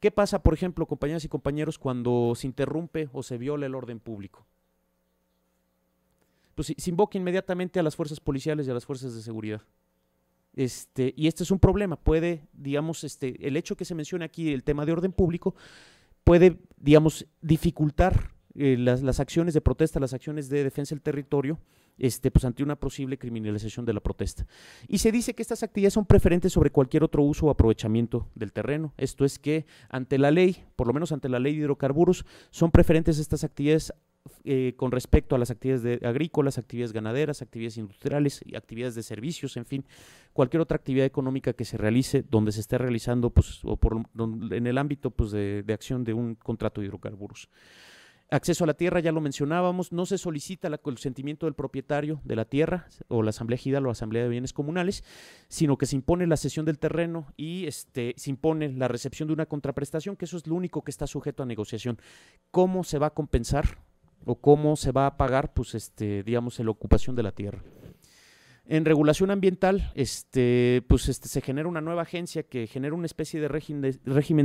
¿Qué pasa, por ejemplo, compañeras y compañeros, cuando se interrumpe o se viola el orden público? Pues se invoca inmediatamente a las fuerzas policiales y a las fuerzas de seguridad. Este, y este es un problema. Puede, digamos, este, el hecho que se menciona aquí, el tema de orden público, puede, digamos, dificultar eh, las, las, acciones de protesta, las acciones de defensa del territorio, este, pues ante una posible criminalización de la protesta. Y se dice que estas actividades son preferentes sobre cualquier otro uso o aprovechamiento del terreno. Esto es que ante la ley, por lo menos ante la ley de hidrocarburos, son preferentes estas actividades eh, con respecto a las actividades agrícolas, actividades ganaderas, actividades industriales y actividades de servicios, en fin, cualquier otra actividad económica que se realice donde se esté realizando pues, o por, en el ámbito pues, de, acción de un contrato de hidrocarburos. Acceso a la tierra, ya lo mencionábamos, no se solicita el consentimiento del propietario de la tierra o la asamblea gidal o la asamblea de bienes comunales, sino que se impone la cesión del terreno y este, se impone la recepción de una contraprestación, que eso es lo único que está sujeto a negociación. ¿Cómo se va a compensar o cómo se va a pagar, pues, este, digamos, en la ocupación de la tierra. En regulación ambiental, este, pues este, se genera una nueva agencia que genera una especie de régimen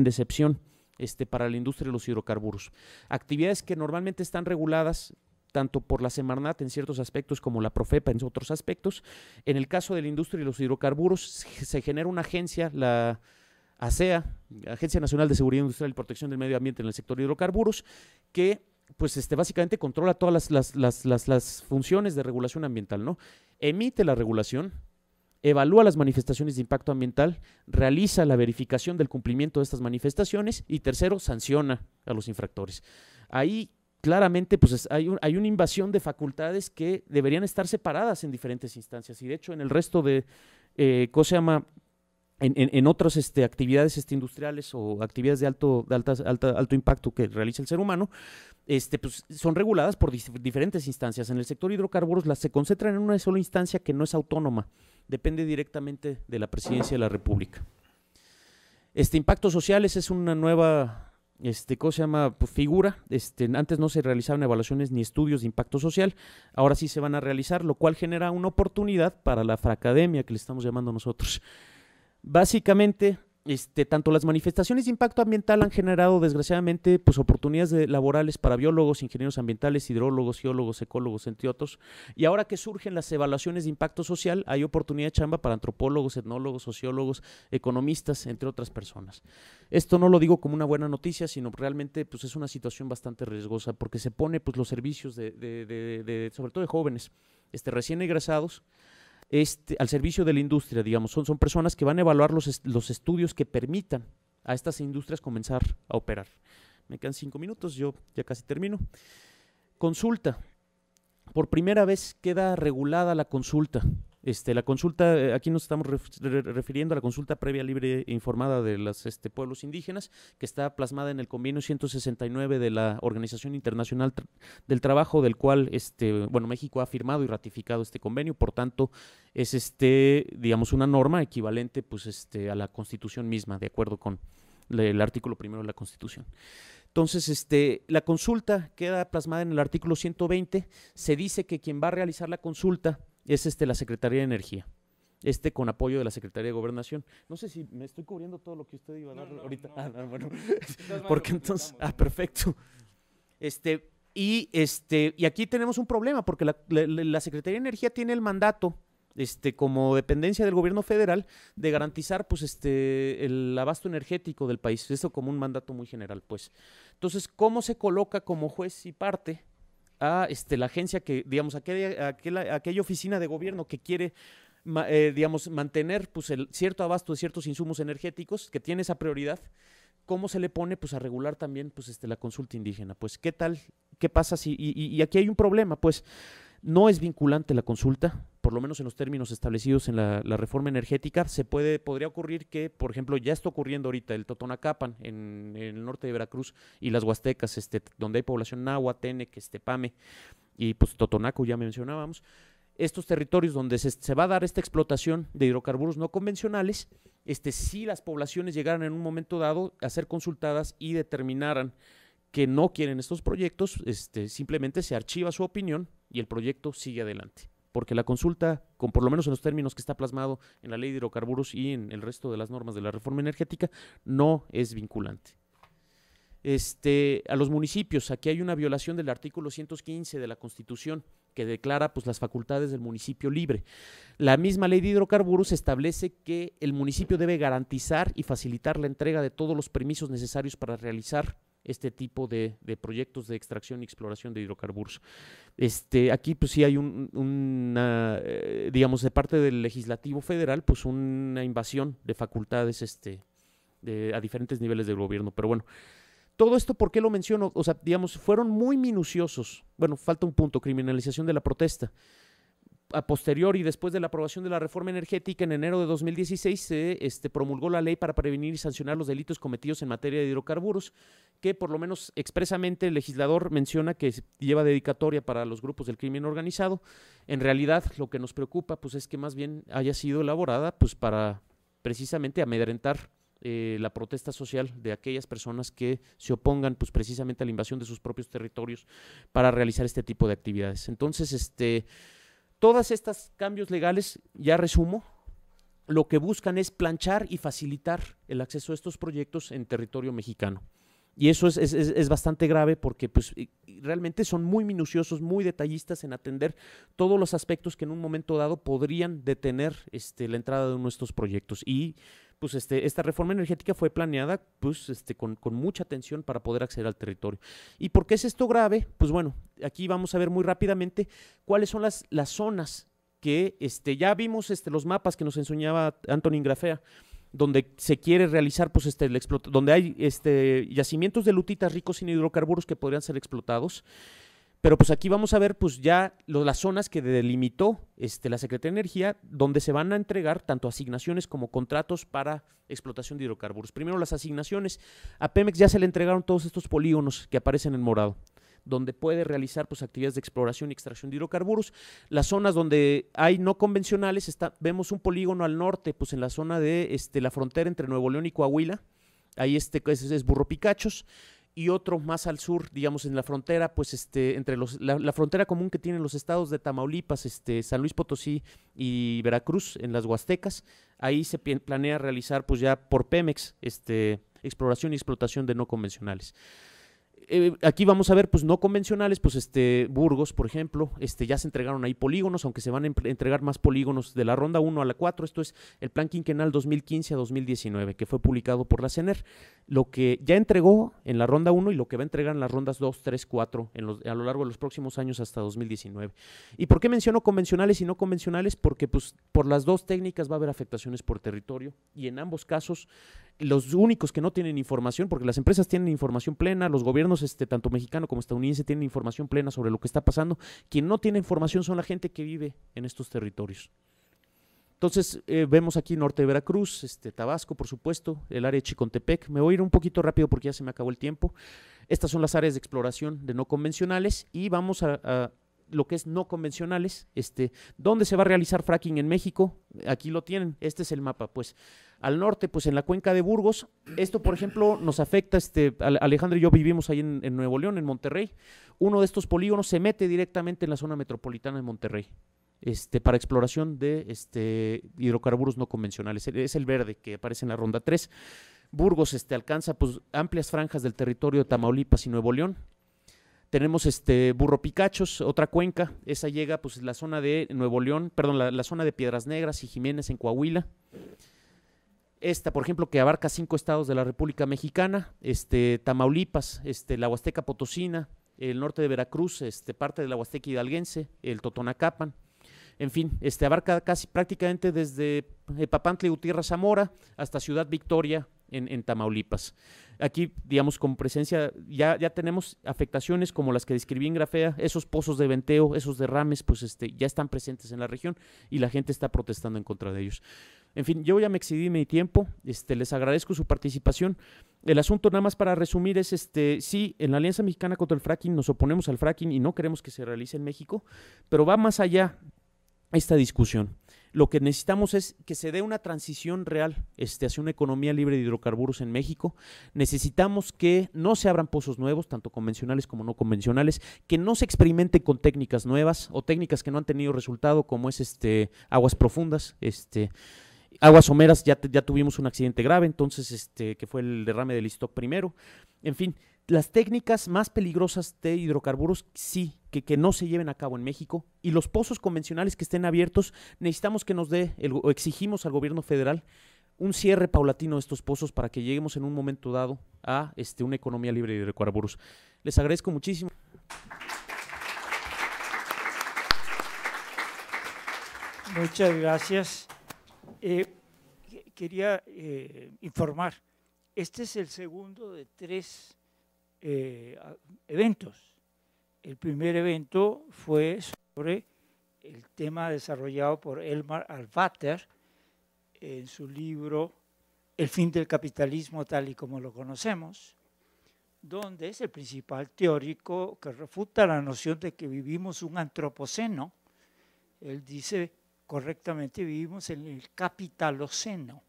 de, excepción este, para la industria de los hidrocarburos. Actividades que normalmente están reguladas tanto por la Semarnat en ciertos aspectos como la Profepa en otros aspectos. En el caso de la industria de los hidrocarburos, se genera una agencia, la ASEA, Agencia Nacional de Seguridad Industrial y Protección del Medio Ambiente en el sector de hidrocarburos, que pues este, básicamente controla todas las, funciones de regulación ambiental, ¿no? Emite la regulación, evalúa las manifestaciones de impacto ambiental, realiza la verificación del cumplimiento de estas manifestaciones y tercero, sanciona a los infractores. Ahí claramente pues, hay, hay una invasión de facultades que deberían estar separadas en diferentes instancias y de hecho en el resto de, eh, ¿cómo se llama? en, otras este, actividades este, industriales o actividades de alto, impacto que realiza el ser humano, este, pues, son reguladas por diferentes instancias. En el sector hidrocarburos las se concentran en una sola instancia que no es autónoma, depende directamente de la presidencia de la República. Este, impacto social es una nueva este, se llama? Pues, figura. antes no se realizaban evaluaciones ni estudios de impacto social, ahora sí se van a realizar, lo cual genera una oportunidad para la fracademia que le estamos llamando nosotros. Básicamente, este, tanto las manifestaciones de impacto ambiental han generado, desgraciadamente, pues oportunidades de, laborales para biólogos, ingenieros ambientales, hidrólogos, geólogos, ecólogos, entre otros. Y ahora que surgen las evaluaciones de impacto social, hay oportunidad de chamba para antropólogos, etnólogos, sociólogos, economistas, entre otras personas. Esto no lo digo como una buena noticia, sino realmente pues, es una situación bastante riesgosa porque se pone pues, los servicios, de, sobre todo de jóvenes este, recién egresados, este, al servicio de la industria, digamos. Son, son personas que van a evaluar los, los estudios que permitan a estas industrias comenzar a operar. Me quedan cinco minutos, yo ya casi termino. Consulta. Por primera vez queda regulada la consulta. Este, la consulta, eh, aquí nos estamos refiriendo a la consulta previa, libre e informada de los este, pueblos indígenas, que está plasmada en el convenio 169 de la Organización Internacional del Trabajo, del cual, este, bueno, México ha firmado y ratificado este convenio, por tanto, es, este, digamos, una norma equivalente, pues, este, a la Constitución misma, de acuerdo con el artículo primero de la Constitución. Entonces, este, la consulta queda plasmada en el artículo 120, se dice que quien va a realizar la consulta es este, la Secretaría de Energía. Este con apoyo de la Secretaría de Gobernación. No sé si me estoy cubriendo todo lo que usted iba a dar ahorita. ah, bueno. Porque entonces. Ah, perfecto. Este, y, este, y aquí tenemos un problema, porque la, Secretaría de Energía tiene el mandato este, como dependencia del gobierno federal, de garantizar pues, este, el abasto energético del país. Esto como un mandato muy general, pues. Entonces, ¿cómo se coloca como juez y parte a este, la agencia que, digamos, aquella, oficina de gobierno que quiere eh, digamos, mantener pues, el cierto abasto de ciertos insumos energéticos, que tiene esa prioridad, ¿cómo se le pone pues, a regular también pues, este, la consulta indígena? Pues, ¿qué tal? ¿Qué pasa si.? y aquí hay un problema, pues no es vinculante la consulta, por lo menos en los términos establecidos en la, reforma energética, se puede, podría ocurrir que, por ejemplo, ya está ocurriendo ahorita el Totonacapan en, el norte de Veracruz y las Huastecas, este, donde hay población náhuatl, Tenec, Estepame y pues Totonaco ya me mencionábamos. Estos territorios donde se, va a dar esta explotación de hidrocarburos no convencionales, este, si las poblaciones llegaran en un momento dado a ser consultadas y determinaran que no quieren estos proyectos, este, simplemente se archiva su opinión y el proyecto sigue adelante. Porque la consulta, con por lo menos en los términos que está plasmado en la ley de hidrocarburos y en el resto de las normas de la reforma energética, no es vinculante. Este, a los municipios, aquí hay una violación del artículo 115 de la Constitución que declara pues, las facultades del municipio libre. La misma ley de hidrocarburos establece que el municipio debe garantizar y facilitar la entrega de todos los permisos necesarios para realizar este tipo de, proyectos de extracción y exploración de hidrocarburos. Este, aquí pues sí hay un, una, eh, digamos, de parte del legislativo federal, pues una invasión de facultades este, a diferentes niveles del gobierno. Pero bueno, todo esto, ¿por qué lo menciono? O sea, digamos, fueron muy minuciosos. Bueno, falta un punto, criminalización de la protesta a y después de la aprobación de la reforma energética en enero de 2016, se este, promulgó la ley para prevenir y sancionar los delitos cometidos en materia de hidrocarburos, que por lo menos expresamente el legislador menciona que lleva dedicatoria para los grupos del crimen organizado. En realidad, lo que nos preocupa pues, es que más bien haya sido elaborada pues, para precisamente amedrentar eh, la protesta social de aquellas personas que se opongan pues precisamente a la invasión de sus propios territorios para realizar este tipo de actividades. Entonces, este Todas estas cambios legales, ya resumo, lo que buscan es planchar y facilitar el acceso a estos proyectos en territorio mexicano. Y eso es, bastante grave porque pues, realmente son muy minuciosos, muy detallistas en atender todos los aspectos que en un momento dado podrían detener este, la entrada de nuestros de estos proyectos. Y pues este, esta reforma energética fue planeada pues, este, con, mucha atención para poder acceder al territorio. ¿Y por qué es esto grave? Pues bueno, aquí vamos a ver muy rápidamente cuáles son las, las zonas que este, ya vimos este, los mapas que nos enseñaba Antonin Grafea donde se quiere realizar pues este el donde hay este yacimientos de lutitas ricos en hidrocarburos que podrían ser explotados pero pues aquí vamos a ver pues ya las zonas que delimitó este, la Secretaría de Energía, donde se van a entregar tanto asignaciones como contratos para explotación de hidrocarburos. Primero las asignaciones. A Pemex ya se le entregaron todos estos polígonos que aparecen en morado donde puede realizar pues, actividades de exploración y extracción de hidrocarburos. Las zonas donde hay no convencionales, está, vemos un polígono al norte, pues en la zona de este, la frontera entre Nuevo León y Coahuila, ahí este, es Burro Picachos y otro más al sur, digamos en la frontera, pues este, entre los, la, frontera común que tienen los estados de Tamaulipas, este, San Luis Potosí y Veracruz, en las Huastecas, ahí se planea realizar pues ya por Pemex, este, exploración y explotación de no convencionales. Eh, aquí vamos a ver, pues no convencionales, pues este Burgos, por ejemplo, este ya se entregaron ahí polígonos, aunque se van a entregar más polígonos de la ronda 1 a la 4. Esto es el plan quinquenal 2015 a 2019, que fue publicado por la CENER. Lo que ya entregó en la ronda 1 y lo que va a entregar en las rondas 2, 3, 4 a lo largo de los próximos años hasta 2019. ¿Y por qué menciono convencionales y no convencionales? Porque pues por las dos técnicas va a haber afectaciones por territorio y en ambos casos los únicos que no tienen información, porque las empresas tienen información plena, los gobiernos, este, tanto mexicano como estadounidense, tienen información plena sobre lo que está pasando. Quien no tiene información son la gente que vive en estos territorios. Entonces, eh, vemos aquí norte de Veracruz, este, Tabasco, por supuesto, el área de Chicontepec. Me voy a ir un poquito rápido porque ya se me acabó el tiempo. Estas son las áreas de exploración de no convencionales y vamos a lo que es no convencionales. Este, ¿Dónde se va a realizar fracking en México? Aquí lo tienen, este es el mapa, pues. Al norte, pues en la cuenca de Burgos. Esto, por ejemplo, nos afecta, este, Alejandro y yo vivimos ahí en, Nuevo León, en Monterrey. Uno de estos polígonos se mete directamente en la zona metropolitana de Monterrey. Este, para exploración de este, hidrocarburos no convencionales. E-, es el verde que aparece en la ronda 3. Burgos este, alcanza pues, amplias franjas del territorio de Tamaulipas y Nuevo León tenemos este Burro Picachos, otra cuenca. Esa llega, pues, la zona de Nuevo León, perdón, la, zona de Piedras Negras y Jiménez en Coahuila. Esta, por ejemplo, que abarca cinco estados de la República Mexicana, este, Tamaulipas, este, la Huasteca Potosina, el norte de Veracruz, este, parte de la Huasteca Hidalguense, el Totonacapan. En fin, este, abarca casi prácticamente desde y Gutiérrez Zamora hasta Ciudad Victoria, en, Tamaulipas. Aquí, digamos, con presencia, ya, ya tenemos afectaciones como las que describí en Grafea, esos pozos de venteo, esos derrames, pues este, ya están presentes en la región y la gente está protestando en contra de ellos. En fin, yo ya me excedí mi tiempo, este, les agradezco su participación. El asunto nada más para resumir es, este, sí, en la Alianza Mexicana contra el Fracking nos oponemos al fracking y no queremos que se realice en México, pero va más allá esta discusión lo que necesitamos es que se dé una transición real este, hacia una economía libre de hidrocarburos en México. Necesitamos que no se abran pozos nuevos, tanto convencionales como no convencionales, que no se experimente con técnicas nuevas o técnicas que no han tenido resultado, como es este, aguas profundas, este, aguas someras, ya, ya tuvimos un accidente grave, entonces, este, que fue el derrame del Istoc primero. En fin, las técnicas más peligrosas de hidrocarburos sí, que, que, no se lleven a cabo en México y los pozos convencionales que estén abiertos, necesitamos que nos dé o exigimos al gobierno federal un cierre paulatino de estos pozos para que lleguemos en un momento dado a este, una economía libre de hidrocarburos. Les agradezco muchísimo. Muchas gracias. Eh, quería eh, informar, este es el segundo de tres eh, eventos. El primer evento fue sobre el tema desarrollado por Elmar Alvater en su libro El fin del capitalismo tal y como lo conocemos, donde es el principal teórico que refuta la noción de que vivimos un antropoceno. Él dice correctamente vivimos en el capitaloceno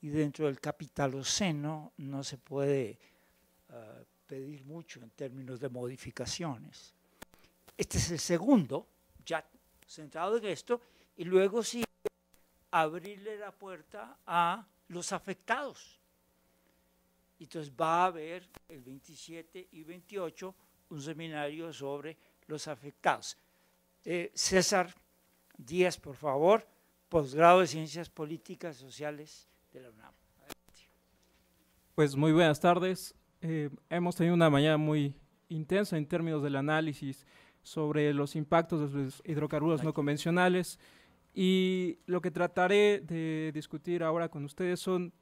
y dentro del capitaloceno no se puede pedir mucho en términos de modificaciones. Este es el segundo, ya centrado en esto, y luego sí abrirle la puerta a los afectados. Y Entonces va a haber el 27 y 28 un seminario sobre los afectados. Eh, César Díaz, por favor, posgrado de Ciencias Políticas Sociales de la UNAM. Pues muy buenas tardes. Eh, hemos tenido una mañana muy intensa en términos del análisis sobre los impactos de los hidrocarburos no convencionales y lo que trataré de discutir ahora con ustedes son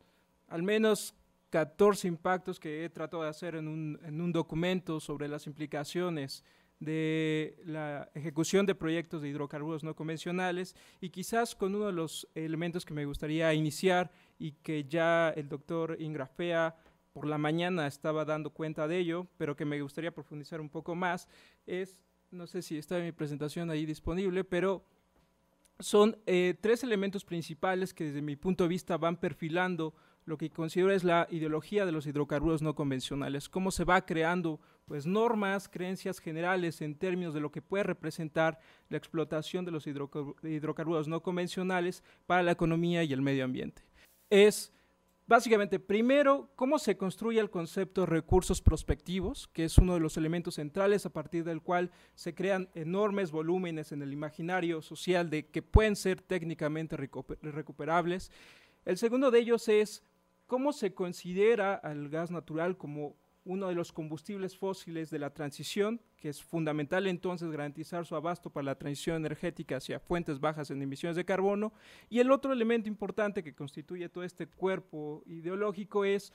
al menos 14 impactos que he tratado de hacer en un, en un documento sobre las implicaciones de la ejecución de proyectos de hidrocarburos no convencionales y quizás con uno de los elementos que me gustaría iniciar y que ya el doctor Ingrafea por la mañana estaba dando cuenta de ello, pero que me gustaría profundizar un poco más, es, no sé si está en mi presentación ahí disponible, pero son eh, tres elementos principales que desde mi punto de vista van perfilando lo que considero es la ideología de los hidrocarburos no convencionales, cómo se va creando pues normas, creencias generales en términos de lo que puede representar la explotación de los hidrocarburos no convencionales para la economía y el medio ambiente. Es Básicamente, primero, cómo se construye el concepto de recursos prospectivos, que es uno de los elementos centrales a partir del cual se crean enormes volúmenes en el imaginario social de que pueden ser técnicamente recuperables. El segundo de ellos es cómo se considera al gas natural como uno de los combustibles fósiles de la transición, que es fundamental entonces garantizar su abasto para la transición energética hacia fuentes bajas en emisiones de carbono. Y el otro elemento importante que constituye todo este cuerpo ideológico es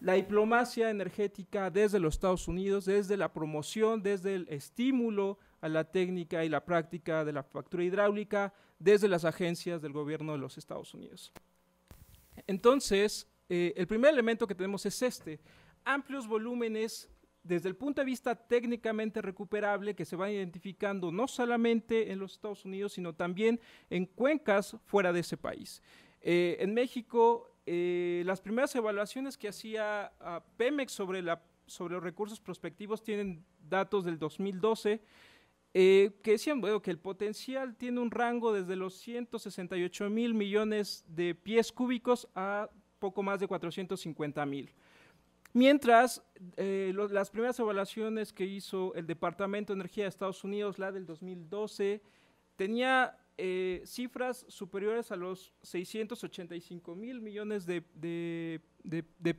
la diplomacia energética desde los Estados Unidos, desde la promoción, desde el estímulo a la técnica y la práctica de la factura hidráulica, desde las agencias del gobierno de los Estados Unidos. Entonces, eh, el primer elemento que tenemos es este, amplios volúmenes desde el punto de vista técnicamente recuperable que se van identificando no solamente en los Estados Unidos, sino también en cuencas fuera de ese país. Eh, en México, eh, las primeras evaluaciones que hacía ah, Pemex sobre, la, sobre los recursos prospectivos tienen datos del 2012. Eh, que decían que el potencial tiene un rango desde los 168 mil millones de pies cúbicos a poco más de 450 mil. Mientras, eh, las primeras evaluaciones que hizo el Departamento de Energía de Estados Unidos, la del 2012, tenía eh, cifras superiores a los 685 mil millones de,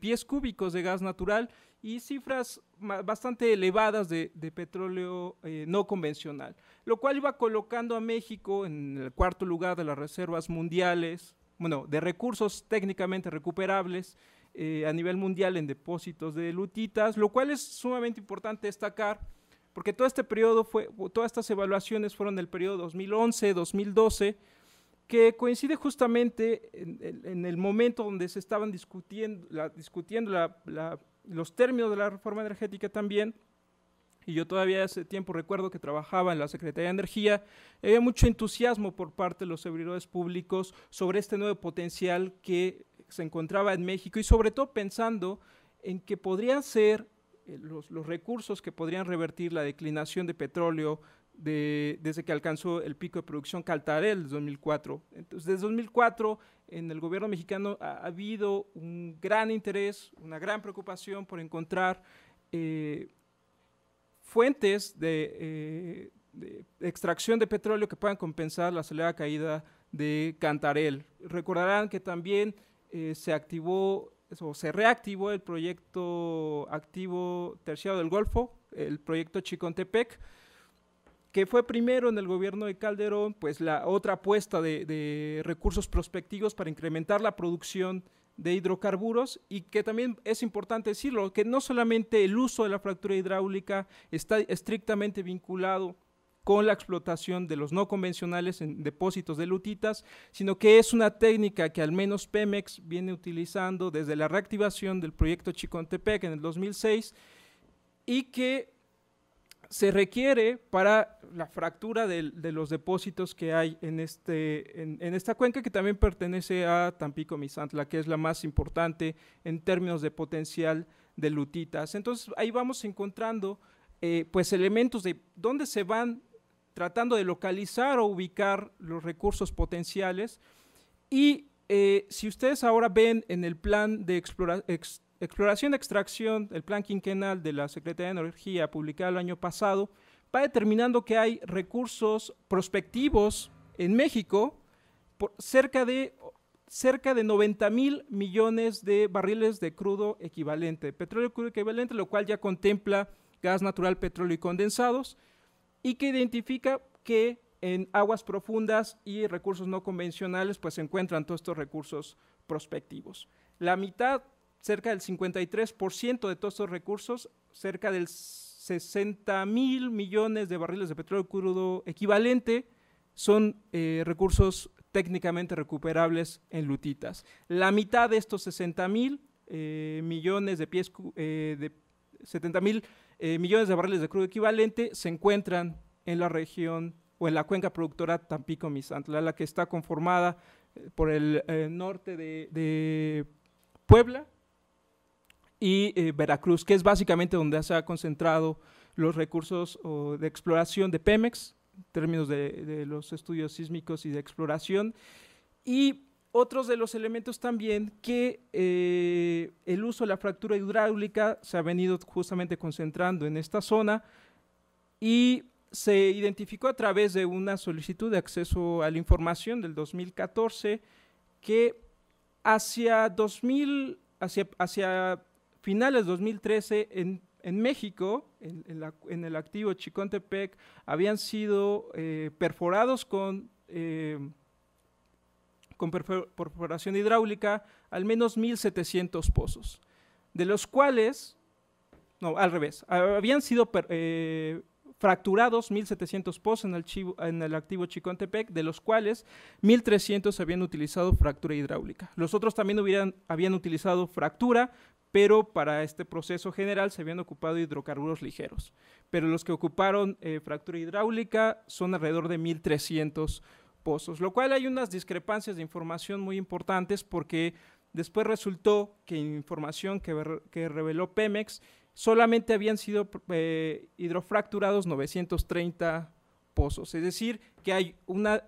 pies cúbicos de gas natural y cifras bastante elevadas de, petróleo eh, no convencional, lo cual iba colocando a México en el cuarto lugar de las reservas mundiales, bueno, de recursos técnicamente recuperables eh, a nivel mundial en depósitos de lutitas, lo cual es sumamente importante destacar porque todo este periodo fue, todas estas evaluaciones fueron del periodo 2011-2012, que coincide justamente en, el momento donde se estaban discutiendo, discutiendo los términos de la reforma energética también, y yo todavía hace tiempo recuerdo que trabajaba en la Secretaría de Energía, había mucho entusiasmo por parte de los servidores públicos sobre este nuevo potencial que se encontraba en México y sobre todo pensando en que podrían ser eh, los, los, recursos que podrían revertir la declinación de petróleo desde que alcanzó el pico de producción Caltarel en 2004. Entonces, desde 2004 en el gobierno mexicano ha, habido un gran interés, una gran preocupación por encontrar eh, fuentes de, eh, de, extracción de petróleo que puedan compensar la acelerada caída de Cantarel. Recordarán que también eh, se activó o se reactivó el proyecto activo terciado del Golfo, el proyecto Chicontepec, que fue primero en el gobierno de Calderón, pues la otra apuesta de, de recursos prospectivos para incrementar la producción de hidrocarburos y que también es importante decirlo, que no solamente el uso de la fractura hidráulica está estrictamente vinculado con la explotación de los no convencionales en depósitos de lutitas, sino que es una técnica que al menos Pemex viene utilizando desde la reactivación del proyecto Chicontepec en el 2006 y que se requiere para la fractura de, los depósitos que hay en, este, en, esta cuenca, que también pertenece a Tampico Misantla, que es la más importante en términos de potencial de lutitas. Entonces ahí vamos encontrando eh, pues elementos de dónde se van tratando de localizar o ubicar los recursos potenciales. Y eh, si ustedes ahora ven en el plan de exploración de extracción, el plan quinquenal de la Secretaría de Energía publicado el año pasado, va determinando que hay recursos prospectivos en México por cerca de cerca de 90 mil millones de barriles de crudo equivalente, petróleo crudo equivalente, lo cual ya contempla gas natural, petróleo y condensados, y que identifica que en aguas profundas y recursos no convencionales pues se encuentran todos estos recursos prospectivos. La mitad, cerca del 53% de todos estos recursos, cerca del 60 mil millones de barriles de petróleo crudo equivalente, son eh, recursos técnicamente recuperables en lutitas. La mitad de estos 60 mil eh, millones de pies, eh, de 70 mil eh, millones de barriles de crudo equivalente se encuentran en la región o en la cuenca productora Tampico-Misantla, la que está conformada eh, por el eh, norte de, Puebla y Veracruz, que es básicamente donde se ha concentrado los recursos de exploración de Pemex, en términos de, los estudios sísmicos y de exploración. Y otros de los elementos también que eh, el uso de la fractura hidráulica se ha venido justamente concentrando en esta zona y se identificó a través de una solicitud de acceso a la información del 2014 que hacia 2000, hacia, finales 2013 en, México, en, el activo Chicontepec, habían sido eh, perforados con... Eh, con perforación hidráulica al menos 1.700 pozos, de los cuales, no, al revés, habían sido eh, fracturados 1.700 pozos en el, en el activo Chicontepec, de los cuales 1.300 habían utilizado fractura hidráulica. Los otros también habían utilizado fractura, pero para este proceso general se habían ocupado hidrocarburos ligeros. Pero los que ocuparon eh, fractura hidráulica son alrededor de 1.300 lo cual hay unas discrepancias de información muy importantes porque después resultó que información que, reveló Pemex solamente habían sido eh, hidrofracturados 930 es decir, que hay una,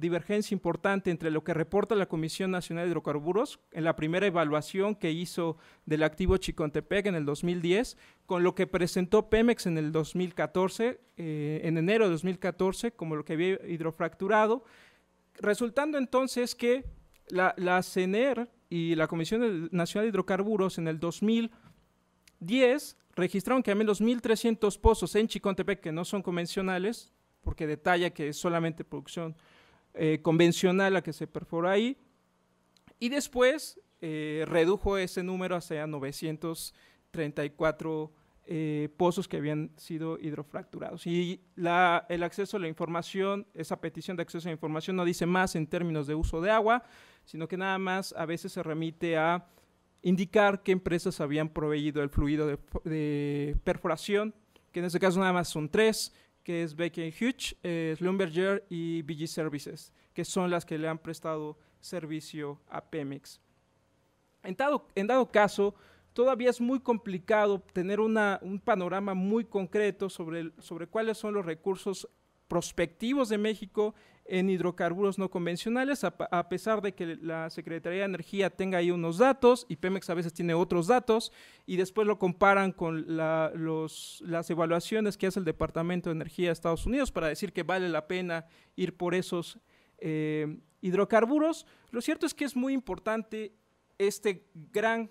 divergencia importante entre lo que reporta la Comisión Nacional de Hidrocarburos en la primera evaluación que hizo del activo Chicontepec en el 2010, con lo que presentó Pemex en el 2014, eh, en enero de 2014, como lo que había hidrofracturado, resultando entonces que la, la CENER y la Comisión Nacional de Hidrocarburos en el 2010 registraron que al menos 1.300 pozos en Chicontepec que no son convencionales, porque detalla que es solamente producción eh, convencional la que se perfora ahí, y después eh, redujo ese número hacia 934 eh, pozos que habían sido hidrofracturados. Y el acceso a la información, esa petición de acceso a la información no dice más en términos de uso de agua, sino que nada más a veces se remite a indicar qué empresas habían proveído el fluido de, perforación, que en este caso nada más son tres, que es Baker Hughes, eh, y BG Services, que son las que le han prestado servicio a Pemex. En dado, caso, todavía es muy complicado tener un panorama muy concreto sobre, sobre cuáles son los recursos prospectivos de México en hidrocarburos no convencionales, a, pesar de que la Secretaría de Energía tenga ahí unos datos y Pemex a veces tiene otros datos y después lo comparan con las evaluaciones que hace el Departamento de Energía de Estados Unidos para decir que vale la pena ir por esos eh, hidrocarburos. Lo cierto es que es muy importante este gran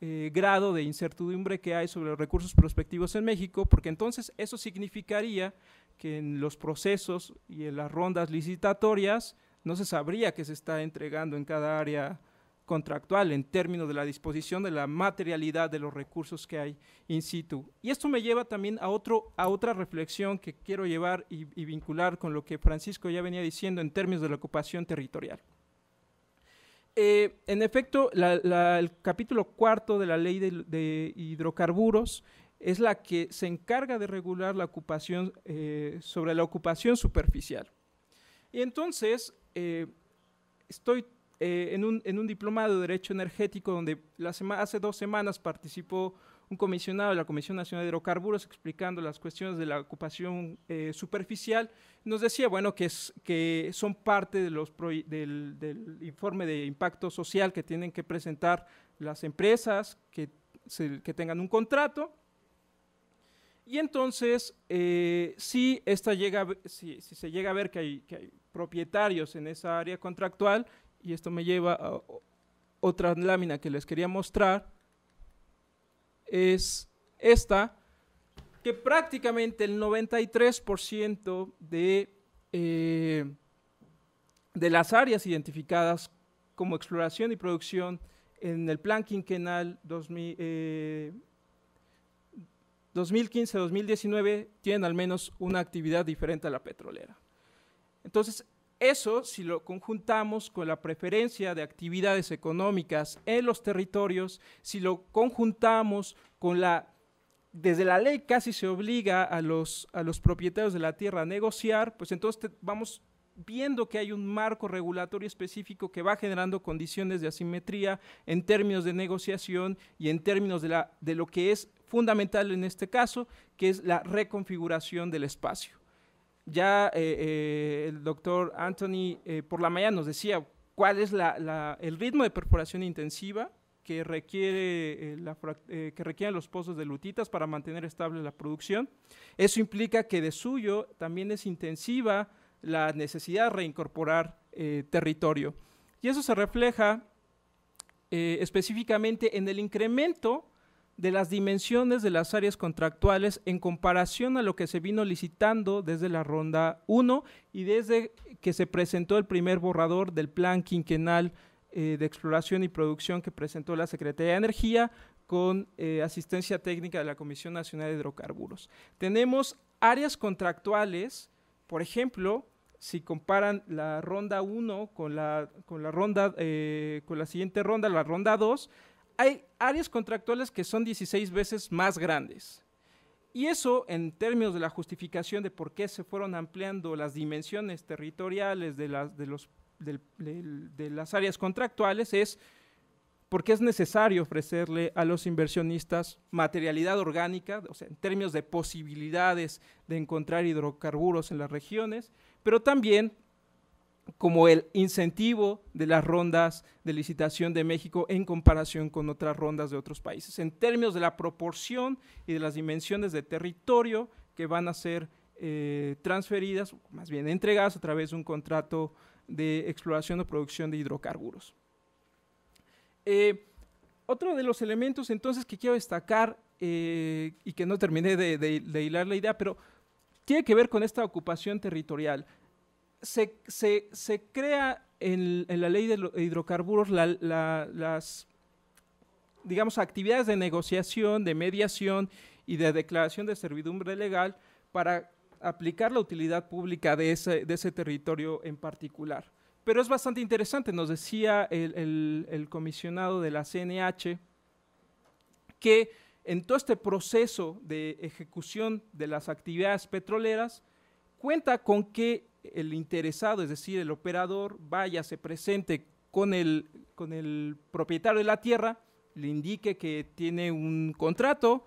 eh, grado de incertidumbre que hay sobre los recursos prospectivos en México, porque entonces eso significaría que en los procesos y en las rondas licitatorias no se sabría que se está entregando en cada área contractual en términos de la disposición de la materialidad de los recursos que hay in situ. Y esto me lleva también a, otro, a otra reflexión que quiero llevar y, vincular con lo que Francisco ya venía diciendo en términos de la ocupación territorial. Eh, en efecto, el capítulo cuarto de la ley de hidrocarburos es la que se encarga de regular la ocupación, eh, sobre la ocupación superficial. Y entonces, eh, estoy eh, en, un, diplomado de Derecho Energético donde hace dos semanas participó un comisionado de la Comisión Nacional de Hidrocarburos explicando las cuestiones de la ocupación superficial, nos decía, bueno, que, es, que son parte de los del, informe de impacto social que tienen que presentar las empresas que, que tengan un contrato y entonces, eh, si, esta llega, si, se llega a ver que hay, hay, propietarios en esa área contractual, y esto me lleva a otra lámina que les quería mostrar, es esta, que prácticamente el 93% de, eh, de las áreas identificadas como exploración y producción en el plan quinquenal 2000, 2015-2019 tienen al menos una actividad diferente a la petrolera. Entonces, eso, si lo conjuntamos con la preferencia de actividades económicas en los territorios, si lo conjuntamos con la... Desde la ley casi se obliga a los, los propietarios de la tierra a negociar, pues entonces vamos viendo que hay un marco regulatorio específico que va generando condiciones de asimetría en términos de negociación y en términos de, la, de lo que es fundamental en este caso, que es la reconfiguración del espacio. Ya eh, eh, el doctor Anthony eh, por la mañana nos decía cuál es el ritmo de perforación intensiva que, requiere, que requieren los pozos de lutitas para mantener estable la producción. Eso implica que de suyo también es intensiva la necesidad de reincorporar territorio. Y eso se refleja específicamente en el incremento de las dimensiones de las áreas contractuales en comparación a lo que se vino licitando desde la ronda 1 y desde que se presentó el primer borrador del plan quinquenal eh, de exploración y producción que presentó la Secretaría de Energía con eh, asistencia técnica de la Comisión Nacional de Hidrocarburos. Tenemos áreas contractuales, por ejemplo, si comparan la ronda 1 con la, con la ronda, eh, con la siguiente ronda, la ronda 2, hay áreas contractuales que son 16 veces más grandes. Y eso, en términos de la justificación de por qué se fueron ampliando las dimensiones territoriales de las, de los, las áreas contractuales, es porque es necesario ofrecerle a los inversionistas materialidad orgánica, o sea, en términos de posibilidades de encontrar hidrocarburos en las regiones, pero también como el incentivo de las rondas de licitación de México en comparación con otras rondas de otros países, en términos de la proporción y de las dimensiones de territorio que van a ser eh, transferidas, más bien entregadas a través de un contrato de exploración o producción de hidrocarburos. Eh, otro de los elementos entonces que quiero destacar eh, y que no terminé de hilar la idea, pero tiene que ver con esta ocupación territorial se, crea en, la ley de hidrocarburos las, digamos, actividades de negociación, de mediación y de declaración de servidumbre legal para aplicar la utilidad pública de ese, territorio en particular. Pero es bastante interesante, nos decía el comisionado de la CNH, que en todo este proceso de ejecución de las actividades petroleras cuenta con que el interesado, es decir, el operador, vaya, se presente con el, con el propietario de la tierra, le indique que tiene un contrato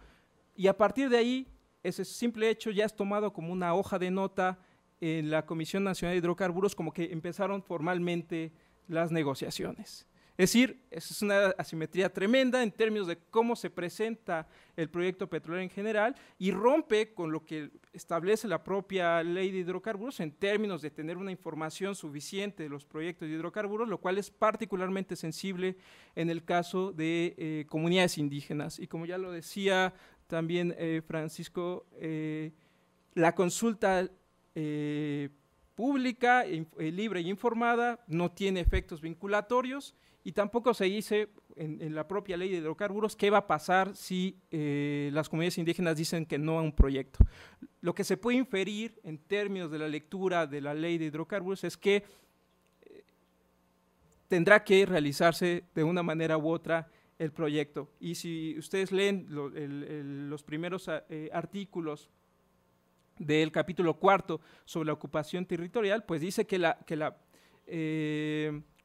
y a partir de ahí ese simple hecho ya es tomado como una hoja de nota en la Comisión Nacional de Hidrocarburos, como que empezaron formalmente las negociaciones. Es decir, es una asimetría tremenda en términos de cómo se presenta el proyecto petrolero en general y rompe con lo que establece la propia ley de hidrocarburos en términos de tener una información suficiente de los proyectos de hidrocarburos, lo cual es particularmente sensible en el caso de eh, comunidades indígenas. Y como ya lo decía también eh, Francisco, eh, la consulta pública, libre e informada, no tiene efectos vinculatorios y tampoco se dice en, la propia ley de hidrocarburos qué va a pasar si eh, las comunidades indígenas dicen que no a un proyecto. Lo que se puede inferir en términos de la lectura de la ley de hidrocarburos es que eh, tendrá que realizarse de una manera u otra el proyecto. Y si ustedes leen los primeros eh, artículos del capítulo cuarto sobre la ocupación territorial, pues dice que la, que la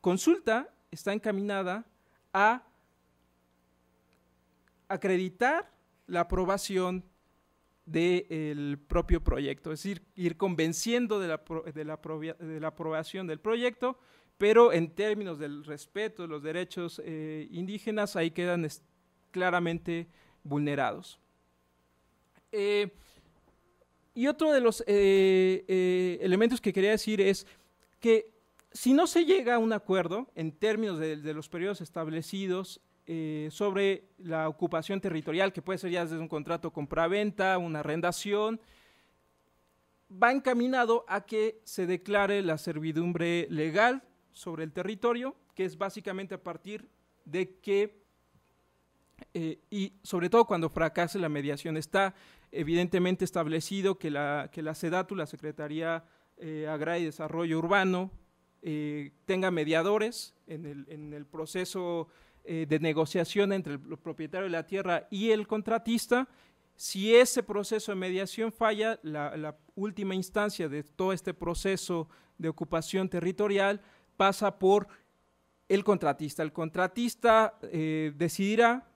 consulta está encaminada a acreditar la aprobación del propio proyecto, es decir, ir convenciendo de la, aprobación del proyecto, pero en términos del respeto de los derechos eh, indígenas, ahí quedan claramente vulnerados. Eh, y otro de los eh, elementos que quería decir es que si no se llega a un acuerdo en términos de, los periodos establecidos eh, sobre la ocupación territorial, que puede ser ya desde un contrato compraventa, una arrendación, va encaminado a que se declare la servidumbre legal sobre el territorio, que es básicamente a partir de que, eh, y sobre todo cuando fracase la mediación, está evidentemente establecido que la, que la SEDATU, la Secretaría eh, Agraria y Desarrollo Urbano, eh, tenga mediadores en el, proceso eh, de negociación entre el propietario de la tierra y el contratista. Si ese proceso de mediación falla, la, última instancia de todo este proceso de ocupación territorial pasa por el contratista. El contratista eh, decidirá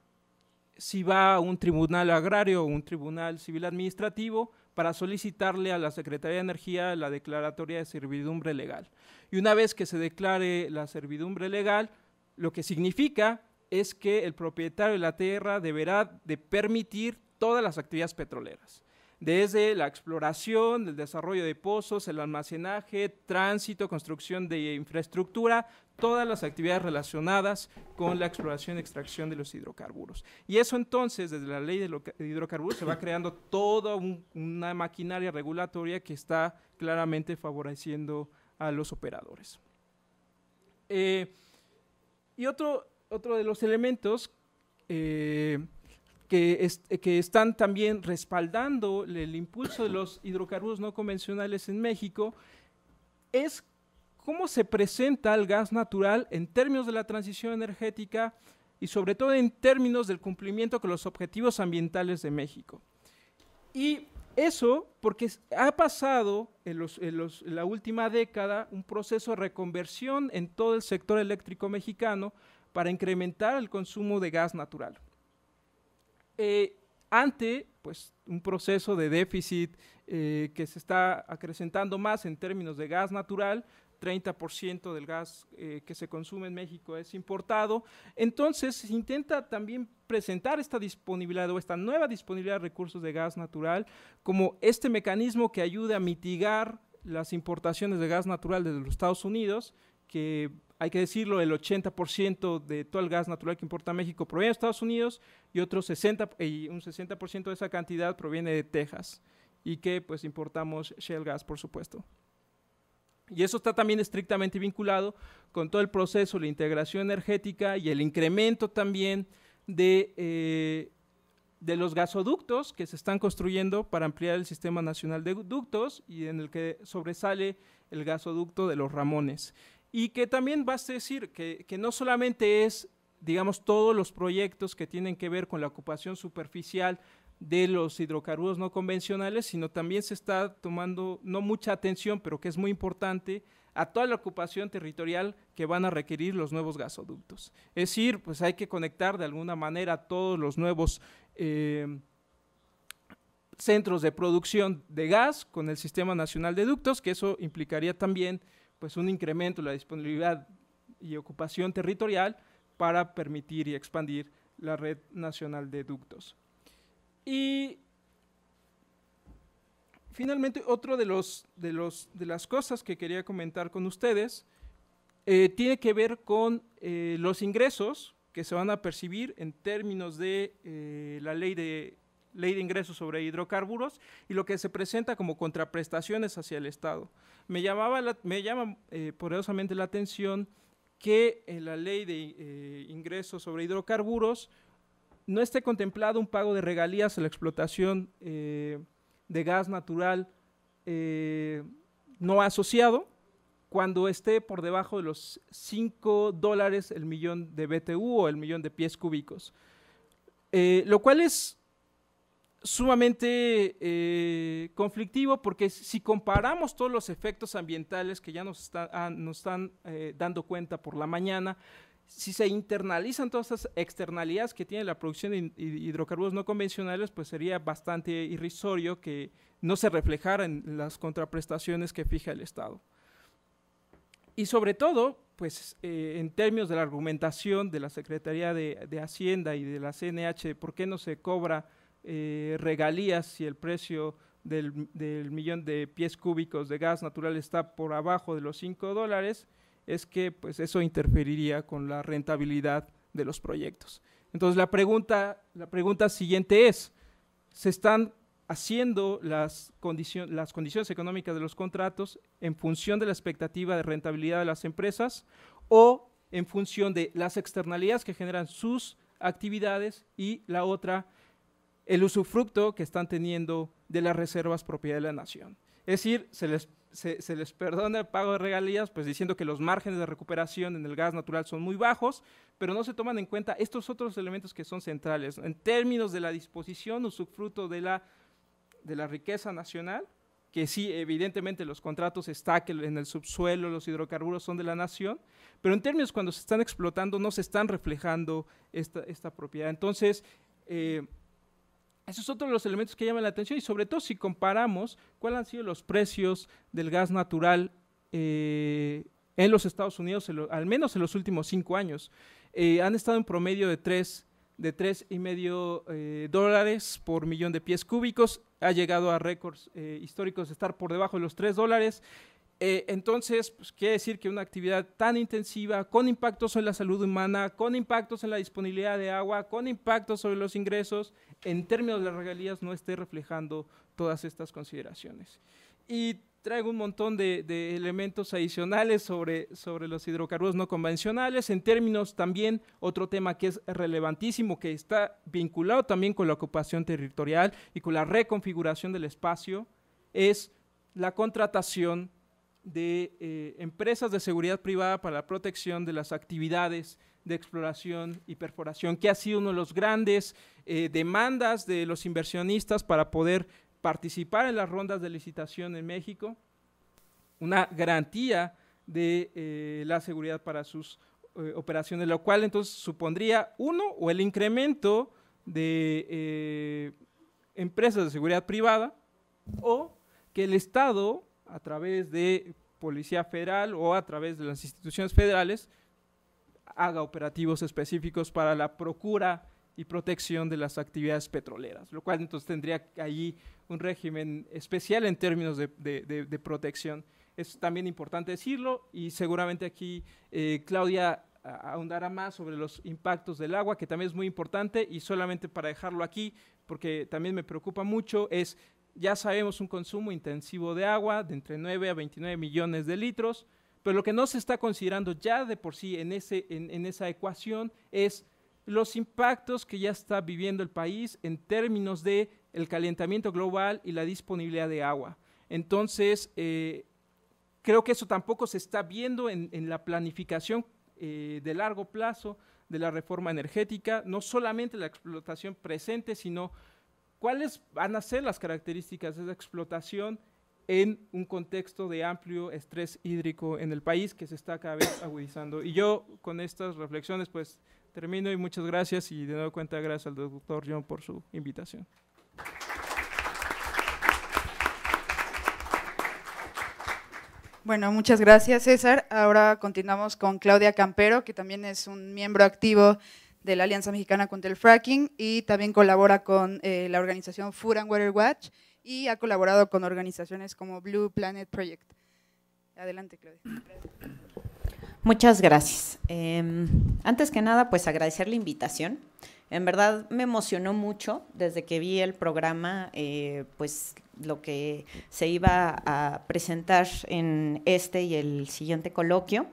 si va a un tribunal agrario o un tribunal civil administrativo para solicitarle a la Secretaría de Energía la declaratoria de servidumbre legal. Y una vez que se declare la servidumbre legal, lo que significa es que el propietario de la tierra deberá de permitir todas las actividades petroleras desde la exploración, el desarrollo de pozos, el almacenaje, tránsito, construcción de infraestructura, todas las actividades relacionadas con la exploración y extracción de los hidrocarburos. Y eso entonces, desde la ley de hidrocarburos, se va creando toda una maquinaria regulatoria que está claramente favoreciendo a los operadores. Eh, y otro, otro de los elementos eh, que, están también respaldando el impulso de los hidrocarburos no convencionales en México, es cómo se presenta el gas natural en términos de la transición energética y sobre todo en términos del cumplimiento con los objetivos ambientales de México. Y eso porque ha pasado en, en la última década un proceso de reconversión en todo el sector eléctrico mexicano para incrementar el consumo de gas natural. Eh, ante pues, un proceso de déficit eh, que se está acrecentando más en términos de gas natural, 30% del gas eh, que se consume en México es importado. Entonces, se intenta también presentar esta disponibilidad o esta nueva disponibilidad de recursos de gas natural como este mecanismo que ayude a mitigar las importaciones de gas natural desde los Estados Unidos, que hay que decirlo, el 80% de todo el gas natural que importa México proviene de Estados Unidos y, 60, y un 60% de esa cantidad proviene de Texas y que pues importamos Shell gas, por supuesto. Y eso está también estrictamente vinculado con todo el proceso, la integración energética y el incremento también de, eh, de los gasoductos que se están construyendo para ampliar el sistema nacional de ductos y en el que sobresale el gasoducto de los Ramones. Y que también basta decir que, no solamente es, digamos, todos los proyectos que tienen que ver con la ocupación superficial de los hidrocarburos no convencionales, sino también se está tomando, no mucha atención, pero que es muy importante, a toda la ocupación territorial que van a requerir los nuevos gasoductos. Es decir, pues hay que conectar de alguna manera todos los nuevos eh, centros de producción de gas con el Sistema Nacional de Ductos, que eso implicaría también pues un incremento en la disponibilidad y ocupación territorial para permitir y expandir la red nacional de ductos. Y finalmente, otro de, los, de, de las cosas que quería comentar con ustedes eh, tiene que ver con eh, los ingresos que se van a percibir en términos de eh, la ley de ley de ingresos sobre hidrocarburos y lo que se presenta como contraprestaciones hacia el Estado. Me, llamaba me llama eh, poderosamente la atención que en eh, la ley de eh, ingresos sobre hidrocarburos no esté contemplado un pago de regalías a la explotación de gas natural no asociado cuando esté por debajo de los 5 dólares el millón de BTU o el millón de pies cúbicos. lo cual es sumamente eh, conflictivo porque si comparamos todos los efectos ambientales que ya nos, ah, están eh, dando cuenta por la mañana, si se internalizan todas esas externalidades que tiene la producción de hidrocarburos no convencionales, pues sería bastante irrisorio que no se reflejara en las contraprestaciones que fija el Estado. Y sobre todo, pues eh, en términos de la argumentación de la Secretaría de, de Hacienda y de la CNH, ¿por qué no se cobra eh, regalías si el precio del, millón de pies cúbicos de gas natural está por abajo de los 5 dólares, es que pues, eso interferiría con la rentabilidad de los proyectos. Entonces la pregunta, la pregunta siguiente es, ¿se están haciendo las, las condiciones económicas de los contratos en función de la expectativa de rentabilidad de las empresas o en función de las externalidades que generan sus actividades y la otra el usufructo que están teniendo de las reservas propiedad de la nación. Es decir, se les, se, les perdona el pago de regalías, pues diciendo que los márgenes de recuperación en el gas natural son muy bajos, pero no se toman en cuenta estos otros elementos que son centrales. En términos de la disposición, usufructo de la, de la riqueza nacional, que sí, evidentemente los contratos está en el subsuelo, los hidrocarburos son de la nación, pero en términos cuando se están explotando no se están reflejando esta, propiedad. Entonces, eh, esos es otro de los elementos que llaman la atención y sobre todo si comparamos cuáles han sido los precios del gas natural eh, en los Estados Unidos, al menos en los últimos cinco años. Eh, han estado en promedio de tres de tres y medio eh, dólares por millón de pies cúbicos, ha llegado a récords históricos de estar por debajo de los tres dólares, eh, entonces, pues, quiere decir que una actividad tan intensiva, con impactos en la salud humana, con impactos en la disponibilidad de agua, con impactos sobre los ingresos, en términos de las regalías, no esté reflejando todas estas consideraciones. Y traigo un montón de, de elementos adicionales sobre, sobre los hidrocarburos no convencionales, en términos también, otro tema que es relevantísimo, que está vinculado también con la ocupación territorial y con la reconfiguración del espacio, es la contratación de eh, empresas de seguridad privada para la protección de las actividades de exploración y perforación, que ha sido uno de los grandes eh, demandas de los inversionistas para poder participar en las rondas de licitación en México, una garantía de eh, la seguridad para sus operaciones, lo cual entonces supondría uno o el incremento de empresas de seguridad privada o que el Estado a través de Policía Federal o a través de las instituciones federales haga operativos específicos para la procura y protección de las actividades petroleras, lo cual entonces tendría allí un régimen especial en términos de, protección. Es también importante decirlo y seguramente aquí eh, Claudia ahondará más sobre los impactos del agua, que también es muy importante y solamente para dejarlo aquí, porque también me preocupa mucho, es ya sabemos un consumo intensivo de agua de entre 9 a 29 millones de litros, pero lo que no se está considerando ya de por sí en, ese, en, esa ecuación es los impactos que ya está viviendo el país en términos de el calentamiento global y la disponibilidad de agua. Entonces, eh, creo que eso tampoco se está viendo en, la planificación eh, de largo plazo de la reforma energética, no solamente la explotación presente, sino ¿Cuáles van a ser las características de esa explotación en un contexto de amplio estrés hídrico en el país que se está cada vez agudizando? Y yo con estas reflexiones pues termino y muchas gracias y de nuevo cuenta gracias al doctor John por su invitación. Bueno, muchas gracias César. Ahora continuamos con Claudia Campero, que también es un miembro activo de la Alianza Mexicana contra el Fracking y también colabora con eh, la organización Food and Water Watch y ha colaborado con organizaciones como Blue Planet Project. Adelante, Claudia. Muchas gracias. Em, antes que nada, pues agradecer la invitación. En verdad me emocionó mucho desde que vi el programa, eh, pues lo que se iba a presentar en este y el siguiente coloquio.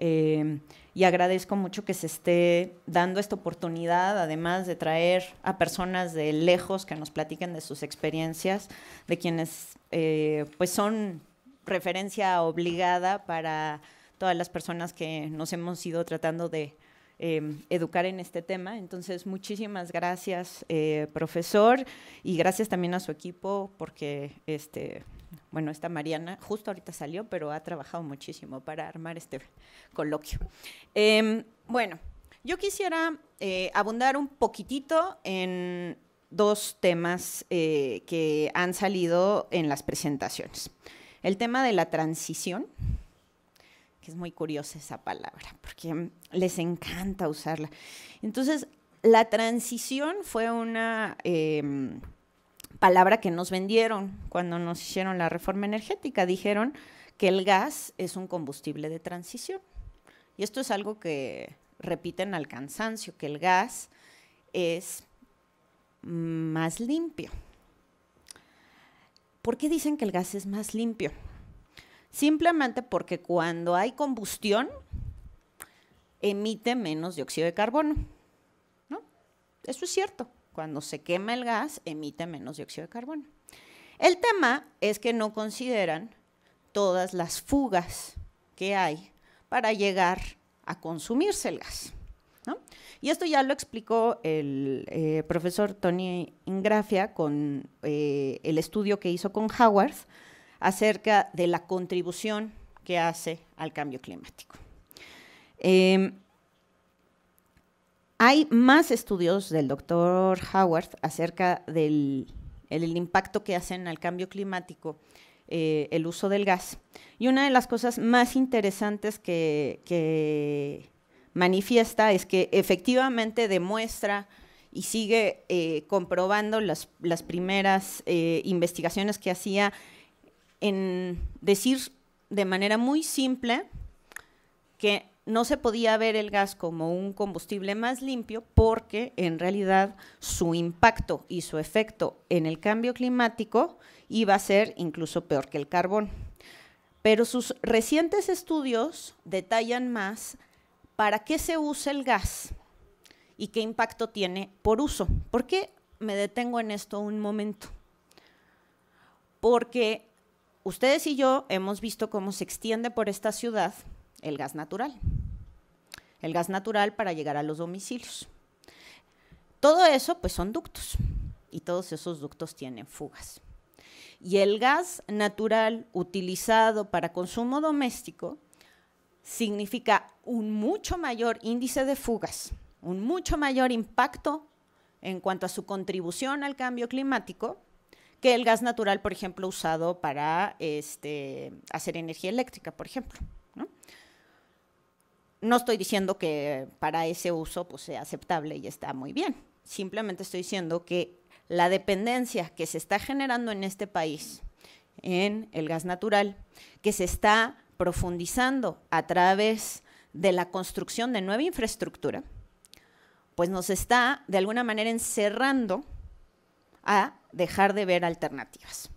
Eh, y agradezco mucho que se esté dando esta oportunidad, además de traer a personas de lejos que nos platiquen de sus experiencias, de quienes eh, pues son referencia obligada para todas las personas que nos hemos ido tratando de Em, educar en este tema. Entonces, muchísimas gracias, eh, profesor, y gracias también a su equipo, porque este, bueno, esta Mariana justo ahorita salió, pero ha trabajado muchísimo para armar este coloquio. Em, bueno, yo quisiera eh, abundar un poquitito en dos temas eh, que han salido en las presentaciones. El tema de la transición, es muy curiosa esa palabra, porque mm, les encanta usarla. Entonces, la transición fue una em, palabra que nos vendieron cuando nos hicieron la reforma energética. Dijeron que el gas es un combustible de transición. Y esto es algo que repiten al cansancio, que el gas es más limpio. ¿Por qué dicen que el gas es más limpio? Simplemente porque cuando hay combustión, emite menos dióxido de carbono. ¿no? Eso es cierto. Cuando se quema el gas, emite menos dióxido de carbono. El tema es que no consideran todas las fugas que hay para llegar a consumirse el gas. Y esto ya lo explicó el eh, profesor Tony Ingrafia con eh, el estudio que hizo con Howard acerca de la contribución que hace al cambio climático. Eh, hay más estudios del doctor Howard acerca del impacto que hacen al cambio climático eh, el uso del gas. Y una de las cosas más interesantes que, manifiesta es que efectivamente demuestra y sigue eh, comprobando las, primeras investigaciones que hacía en decir de manera muy simple que no se podía ver el gas como un combustible más limpio porque en realidad su impacto y su efecto en el cambio climático iba a ser incluso peor que el carbón. Pero sus recientes estudios detallan más para qué se usa el gas y qué impacto tiene por uso. ¿Por qué me detengo en esto un momento? Porque ustedes y yo hemos visto cómo se extiende por esta ciudad el gas natural. El gas natural para llegar a los domicilios. Todo eso, pues son ductos. Y todos esos ductos tienen fugas. Y el gas natural utilizado para consumo doméstico significa un mucho mayor índice de fugas, un mucho mayor impacto en cuanto a su contribución al cambio climático que el gas natural, por ejemplo, usado para este, hacer energía eléctrica, por ejemplo. ¿no? estoy diciendo que para ese uso pues, sea aceptable y está muy bien. Simplemente estoy diciendo que la dependencia que se está generando en este país en el gas natural, que se está profundizando a través de la construcción de nueva infraestructura, pues nos está de alguna manera encerrando a dejar de ver alternativas.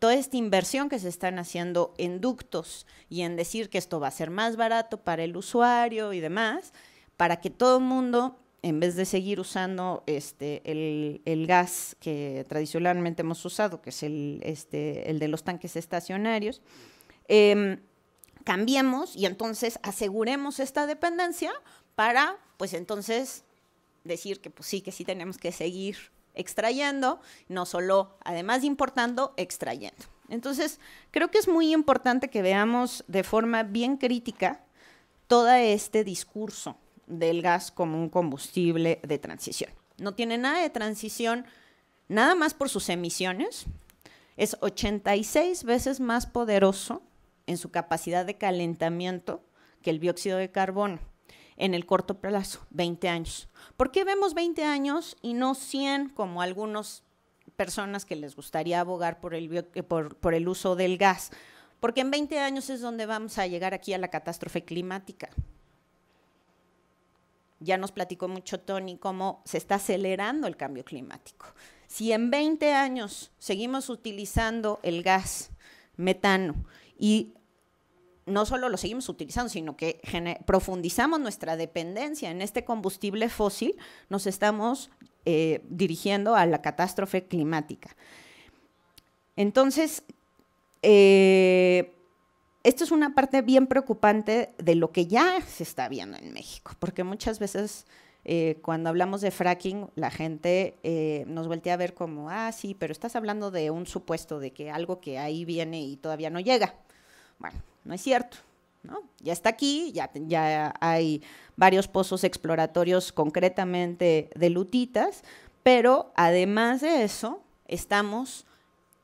Toda esta inversión que se están haciendo en ductos y en decir que esto va a ser más barato para el usuario y demás, para que todo el mundo, en vez de seguir usando este, el, gas que tradicionalmente hemos usado, que es el, este, el de los tanques estacionarios, em, cambiemos y entonces aseguremos esta dependencia para, pues entonces, decir que pues sí, que sí tenemos que seguir extrayendo, no solo, además de importando, extrayendo. Entonces, creo que es muy importante que veamos de forma bien crítica todo este discurso del gas como un combustible de transición. No tiene nada de transición, nada más por sus emisiones. Es 86 veces más poderoso en su capacidad de calentamiento que el dióxido de carbono en el corto plazo, 20 años. ¿Por qué vemos 20 años y no 100 como algunas personas que les gustaría abogar por el, eh, por el uso del gas? Porque en 20 años es donde vamos a llegar aquí a la catástrofe climática. Ya nos platicó mucho Tony cómo se está acelerando el cambio climático. Si en 20 años seguimos utilizando el gas metano y no solo lo seguimos utilizando, sino que profundizamos nuestra dependencia en este combustible fósil, nos estamos eh, dirigiendo a la catástrofe climática. Entonces, eh, esto es una parte bien preocupante de lo que ya se está viendo en México, porque muchas veces eh, cuando hablamos de fracking, la gente nos voltea a ver como, ah, sí, pero estás hablando de un supuesto de que algo que ahí viene y todavía no llega. Bueno, no es cierto. ¿no? Ya está aquí, ya, ya hay varios pozos exploratorios concretamente de lutitas, pero además de eso, estamos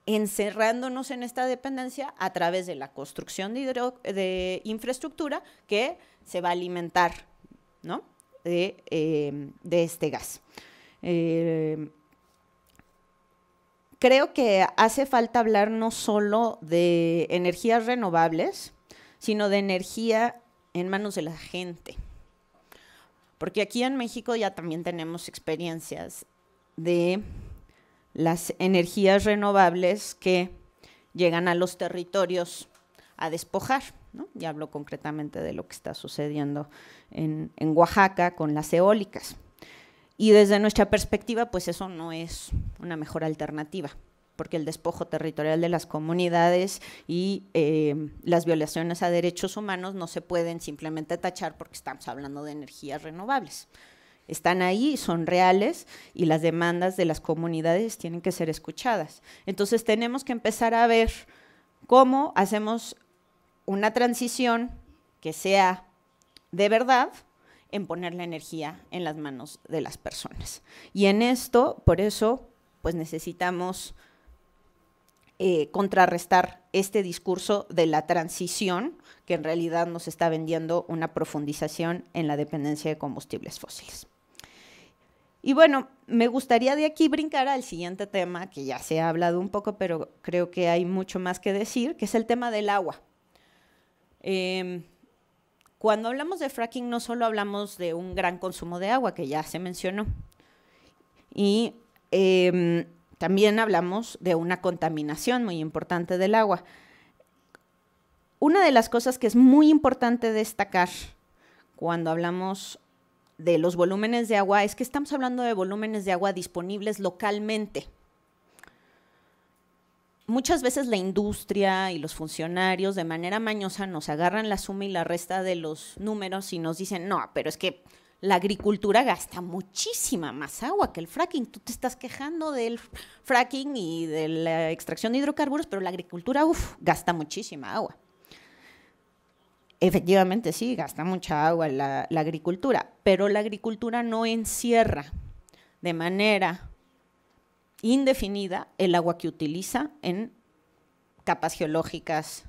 encerrándonos en esta dependencia a través de la construcción de, infraestructura que se va a alimentar ¿no? de, eh, este gas. Eh, creo que hace falta hablar no solo de energías renovables, sino de energía en manos de la gente. Porque aquí en México ya también tenemos experiencias de las energías renovables que llegan a los territorios a despojar. ¿no? Ya hablo concretamente de lo que está sucediendo en Oaxaca con las eólicas. Y desde nuestra perspectiva, pues eso no es una mejor alternativa, porque el despojo territorial de las comunidades y eh, las violaciones a derechos humanos no se pueden simplemente tachar porque estamos hablando de energías renovables. Están ahí, son reales y las demandas de las comunidades tienen que ser escuchadas. Entonces tenemos que empezar a ver cómo hacemos una transición que sea de verdad, en poner la energía en las manos de las personas. Y en esto, por eso, pues necesitamos eh, contrarrestar este discurso de la transición que en realidad nos está vendiendo una profundización en la dependencia de combustibles fósiles. Y bueno, me gustaría de aquí brincar al siguiente tema, que ya se ha hablado un poco, pero creo que hay mucho más que decir, que es el tema del agua. Em, cuando hablamos de fracking no solo hablamos de un gran consumo de agua, que ya se mencionó, y em, también hablamos de una contaminación muy importante del agua. Una de las cosas que es muy importante destacar cuando hablamos de los volúmenes de agua es que estamos hablando de volúmenes de agua disponibles localmente muchas veces la industria y los funcionarios de manera mañosa nos agarran la suma y la resta de los números y nos dicen, no, pero es que la agricultura gasta muchísima más agua que el fracking. Tú te estás quejando del fracking y de la extracción de hidrocarburos, pero la agricultura, uff, gasta muchísima agua. Efectivamente, sí, gasta mucha agua la, la agricultura, pero la agricultura no encierra de manera indefinida el agua que utiliza en capas geológicas,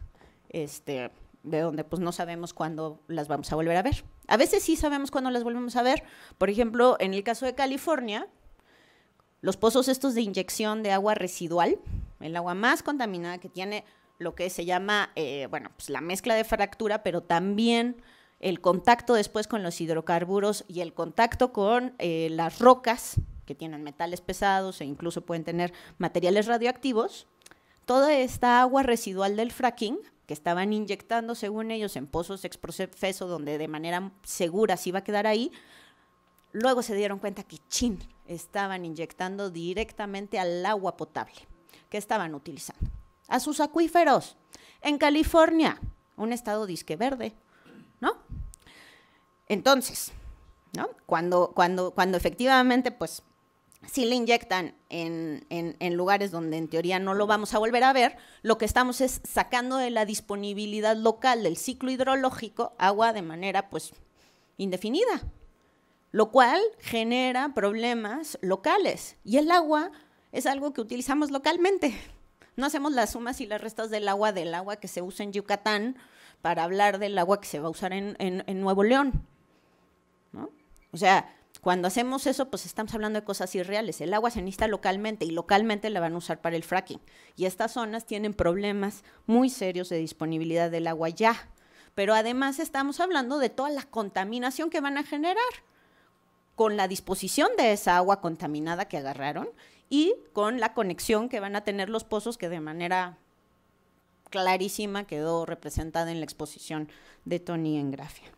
este, de donde pues no sabemos cuándo las vamos a volver a ver. A veces sí sabemos cuándo las volvemos a ver. Por ejemplo, en el caso de California, los pozos estos de inyección de agua residual, el agua más contaminada que tiene lo que se llama, eh, bueno, pues la mezcla de fractura, pero también el contacto después con los hidrocarburos y el contacto con eh, las rocas tienen metales pesados e incluso pueden tener materiales radioactivos, toda esta agua residual del fracking que estaban inyectando, según ellos, en pozos exprofeso, donde de manera segura se iba a quedar ahí, luego se dieron cuenta que chin, estaban inyectando directamente al agua potable que estaban utilizando, a sus acuíferos, en California, un estado disque verde, ¿no? Entonces, ¿no? Cuando, cuando, cuando efectivamente, pues, si le inyectan en, lugares donde en teoría no lo vamos a volver a ver, lo que estamos es sacando de la disponibilidad local del ciclo hidrológico agua de manera pues indefinida, lo cual genera problemas locales. Y el agua es algo que utilizamos localmente. No hacemos las sumas y las restas del agua del agua que se usa en Yucatán para hablar del agua que se va a usar en, Nuevo León. O sea, cuando hacemos eso, pues estamos hablando de cosas irreales. El agua se necesita localmente y localmente la van a usar para el fracking. Y estas zonas tienen problemas muy serios de disponibilidad del agua ya. Pero además estamos hablando de toda la contaminación que van a generar con la disposición de esa agua contaminada que agarraron y con la conexión que van a tener los pozos que de manera clarísima quedó representada en la exposición de Tony en Grafia.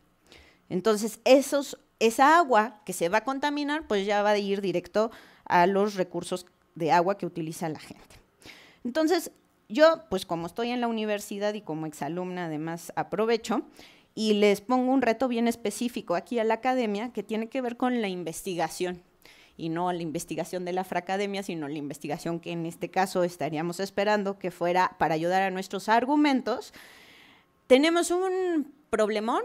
Entonces, esos esa agua que se va a contaminar, pues ya va a ir directo a los recursos de agua que utiliza la gente. Entonces, yo, pues como estoy en la universidad y como exalumna además aprovecho y les pongo un reto bien específico aquí a la academia que tiene que ver con la investigación y no la investigación de la fracademia, sino la investigación que en este caso estaríamos esperando que fuera para ayudar a nuestros argumentos. Tenemos un problemón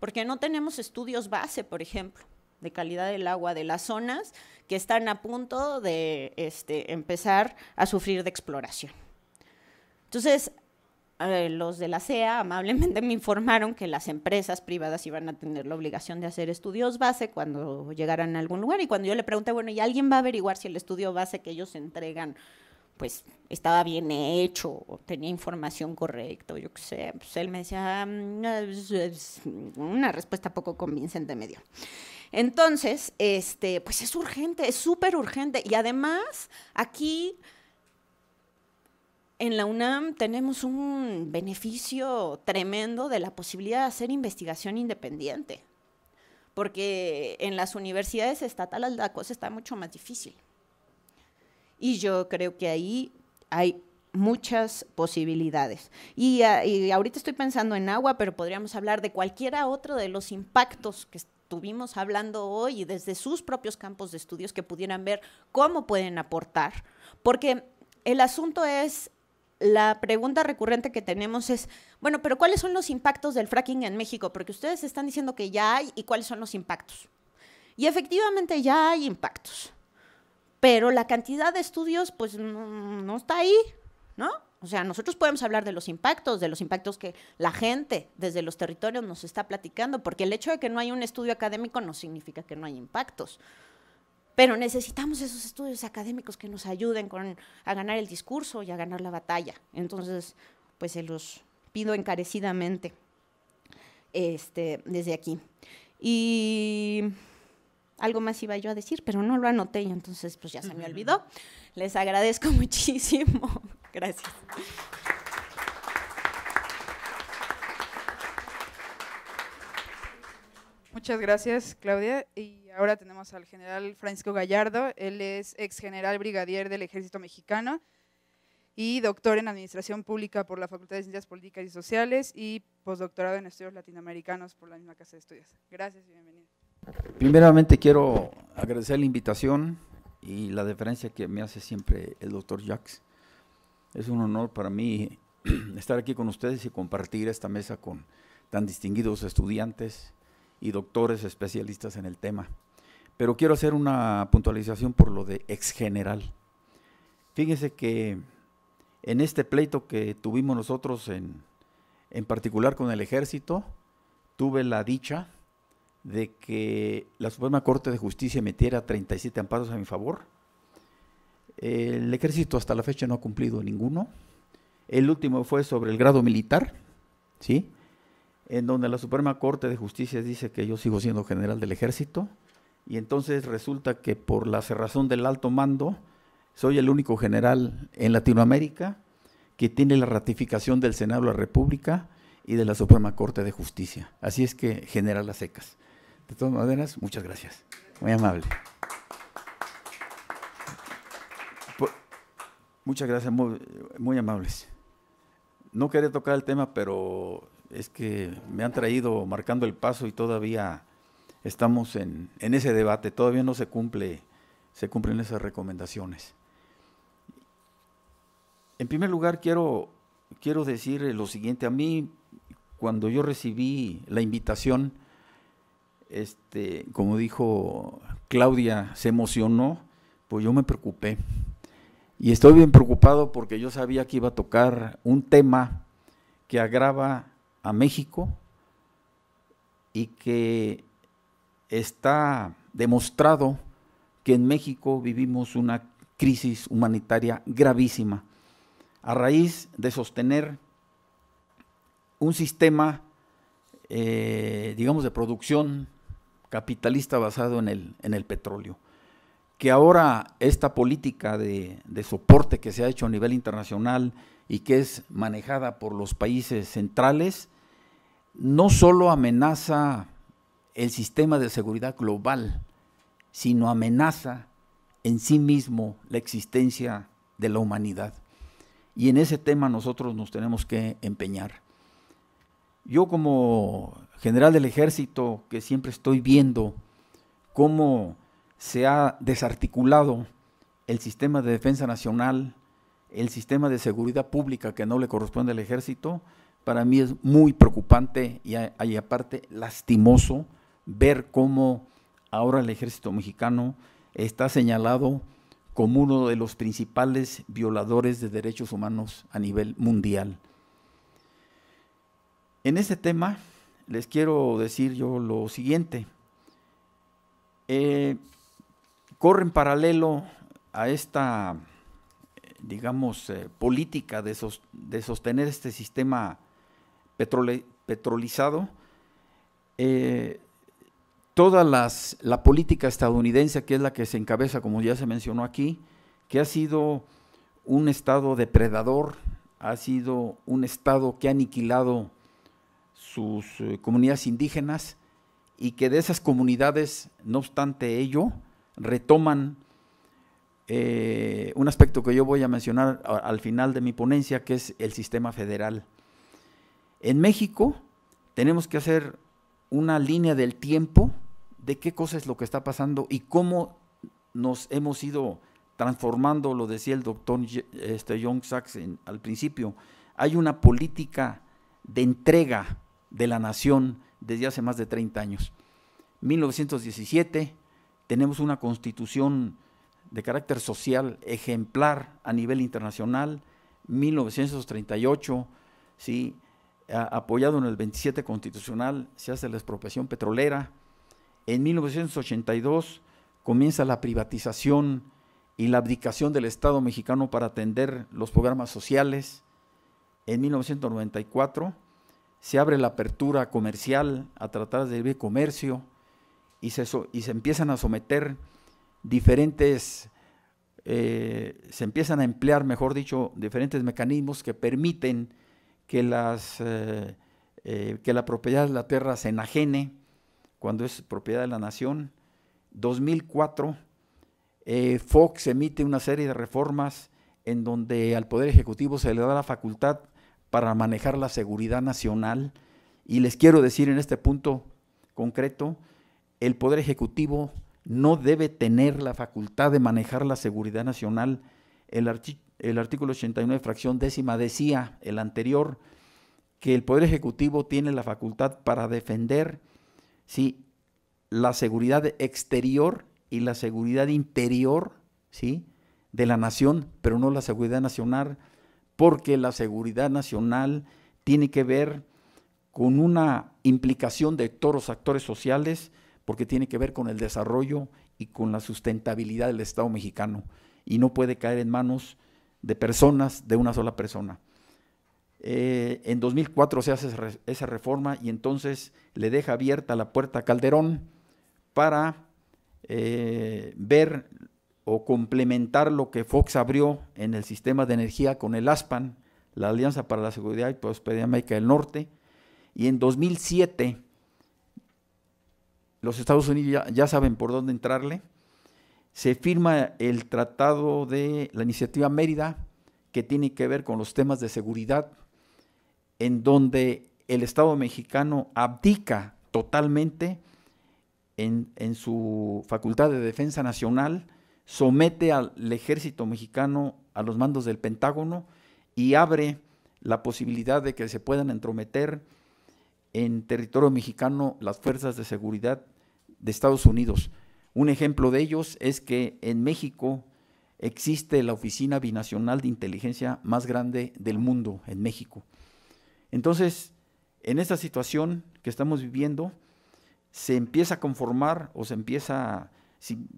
porque no tenemos estudios base, por ejemplo, de calidad del agua de las zonas que están a punto de este, empezar a sufrir de exploración. Entonces, eh, los de la CEA amablemente me informaron que las empresas privadas iban a tener la obligación de hacer estudios base cuando llegaran a algún lugar. Y cuando yo le pregunté, bueno, ¿y alguien va a averiguar si el estudio base que ellos entregan pues estaba bien hecho, tenía información correcta, yo qué sé, pues él me decía, una respuesta poco convincente me dio. Entonces, este, pues es urgente, es súper urgente. Y además, aquí en la UNAM tenemos un beneficio tremendo de la posibilidad de hacer investigación independiente, porque en las universidades estatales la cosa está mucho más difícil. Y yo creo que ahí hay muchas posibilidades. Ah, y, ahorita estoy pensando en agua, pero podríamos hablar de cualquiera otro de los impactos que estuvimos hablando hoy y desde sus propios campos de estudios que pudieran ver cómo pueden aportar. Porque el asunto es, la pregunta recurrente que tenemos es, bueno, pero ¿cuáles son los impactos del fracking en México? Porque ustedes están diciendo que ya hay y cuáles son los impactos. Y efectivamente ya hay impactos pero la cantidad de estudios pues no, está ahí, ¿no? O sea, nosotros podemos hablar de los impactos, de los impactos que la gente desde los territorios nos está platicando, porque el hecho de que no hay un estudio académico no significa que no hay impactos. Pero necesitamos esos estudios académicos que nos ayuden con, a ganar el discurso y a ganar la batalla. Entonces, pues se los pido encarecidamente este, desde aquí. Y algo más iba yo a decir, pero no lo anoté y entonces pues ya se me olvidó. Les agradezco muchísimo. Gracias. Muchas gracias, Claudia. Y ahora tenemos al general Francisco Gallardo. Él es ex general brigadier del Ejército Mexicano y doctor en Administración Pública por la Facultad de Ciencias Políticas y Sociales y postdoctorado en Estudios Latinoamericanos por la misma Casa de Estudios. Gracias y bienvenido. Primeramente quiero agradecer la invitación y la deferencia que me hace siempre el doctor Jacques. Es un honor para mí estar aquí con ustedes y compartir esta mesa con tan distinguidos estudiantes y doctores especialistas en el tema. Pero quiero hacer una puntualización por lo de ex general. Fíjense que en este pleito que tuvimos nosotros en, en particular con el ejército, tuve la dicha de que la Suprema Corte de Justicia emitiera 37 amparos a mi favor. El ejército hasta la fecha no ha cumplido ninguno. El último fue sobre el grado militar, En donde la Suprema Corte de Justicia dice que yo sigo siendo general del ejército. Y entonces resulta que por la cerrazón del alto mando, soy el único general en Latinoamérica que tiene la ratificación del Senado de la República y de la Suprema Corte de Justicia. Así es que general las secas. De todas maneras, muchas gracias. Muy amable. muchas gracias, muy, amables. No quería tocar el tema, pero es que me han traído marcando el paso y todavía estamos en, ese debate, todavía no se cumple, se cumplen esas recomendaciones. En primer lugar, quiero, quiero decir lo siguiente, a mí cuando yo recibí la invitación este, como dijo Claudia, se emocionó, pues yo me preocupé. Y estoy bien preocupado porque yo sabía que iba a tocar un tema que agrava a México y que está demostrado que en México vivimos una crisis humanitaria gravísima a raíz de sostener un sistema, eh, digamos, de producción capitalista basado en el, en el petróleo. Que ahora esta política de, de soporte que se ha hecho a nivel internacional y que es manejada por los países centrales, no solo amenaza el sistema de seguridad global, sino amenaza en sí mismo la existencia de la humanidad. Y en ese tema nosotros nos tenemos que empeñar. Yo como general del ejército que siempre estoy viendo cómo se ha desarticulado el sistema de defensa nacional, el sistema de seguridad pública que no le corresponde al ejército, para mí es muy preocupante y, aparte lastimoso ver cómo ahora el ejército mexicano está señalado como uno de los principales violadores de derechos humanos a nivel mundial. En ese tema les quiero decir yo lo siguiente. corre eh, corren paralelo a esta, digamos, eh, política de, sostener este sistema petrolizado, eh, toda las, la política estadounidense, que es la que se encabeza, como ya se mencionó aquí, que ha sido un estado depredador, ha sido un estado que ha aniquilado sus eh, comunidades indígenas y que de esas comunidades, no obstante ello, retoman eh, un aspecto que yo voy a mencionar al final de mi ponencia, que es el sistema federal. En México tenemos que hacer una línea del tiempo de qué cosa es lo que está pasando y cómo nos hemos ido transformando, lo decía el doctor este, John Sachs al principio, hay una política de entrega de la nación desde hace más de 30 años. 1917 tenemos una constitución de carácter social ejemplar a nivel internacional, 1938, ¿sí? apoyado en el 27 constitucional, se hace la expropiación petrolera, en 1982 comienza la privatización y la abdicación del Estado mexicano para atender los programas sociales, en 1994 se abre la apertura comercial a tratar de vivir comercio y se, y se empiezan a someter diferentes, eh, se empiezan a emplear, mejor dicho, diferentes mecanismos que permiten que, las, eh, eh, que la propiedad de la tierra se enajene cuando es propiedad de la nación. 2004, Fox emite una serie de reformas en donde al Poder Ejecutivo se le da la facultad para manejar la seguridad nacional. Y les quiero decir en este punto concreto, el Poder Ejecutivo no debe tener la facultad de manejar la seguridad nacional. El, artículo 89, fracción décima, decía el anterior que el Poder Ejecutivo tiene la facultad para defender ¿sí? la seguridad exterior y la seguridad interior ¿sí? de la nación, pero no la seguridad nacional porque la seguridad nacional tiene que ver con una implicación de todos los actores sociales, porque tiene que ver con el desarrollo y con la sustentabilidad del Estado mexicano, y no puede caer en manos de personas, de una sola persona. Eh, en 2004 se hace esa reforma y entonces le deja abierta la puerta a Calderón para eh, ver o complementar lo que Fox abrió en el sistema de energía con el ASPAN, la Alianza para la Seguridad y Prosperidad América del Norte. Y en 2007, los Estados Unidos ya, saben por dónde entrarle, se firma el tratado de la iniciativa Mérida, que tiene que ver con los temas de seguridad, en donde el Estado mexicano abdica totalmente en su facultad de defensa nacional, somete al ejército mexicano a los mandos del Pentágono y abre la posibilidad de que se puedan entrometer en territorio mexicano las fuerzas de seguridad de Estados Unidos. Un ejemplo de ellos es que en México existe la oficina binacional de inteligencia más grande del mundo, en México. Entonces, en esta situación que estamos viviendo, se empieza a conformar o se empieza a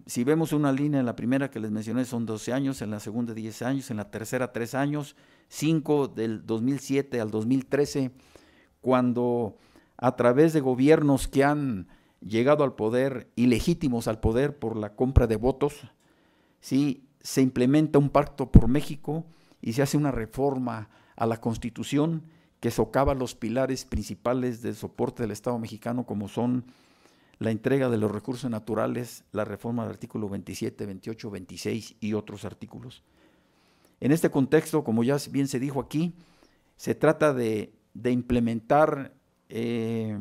si, vemos una línea en la primera que les mencioné son 12 años, en la segunda 10 años, en la tercera 3 años, 5 del 2007 al 2013, cuando a través de gobiernos que han llegado al poder, ilegítimos al poder por la compra de votos, si se implementa un pacto por México y se hace una reforma a la constitución que socava los pilares principales del soporte del Estado mexicano como son la entrega de los recursos naturales, la reforma del artículo 27, 28, 26 y otros artículos. En este contexto, como ya bien se dijo aquí, se trata de, implementar eh,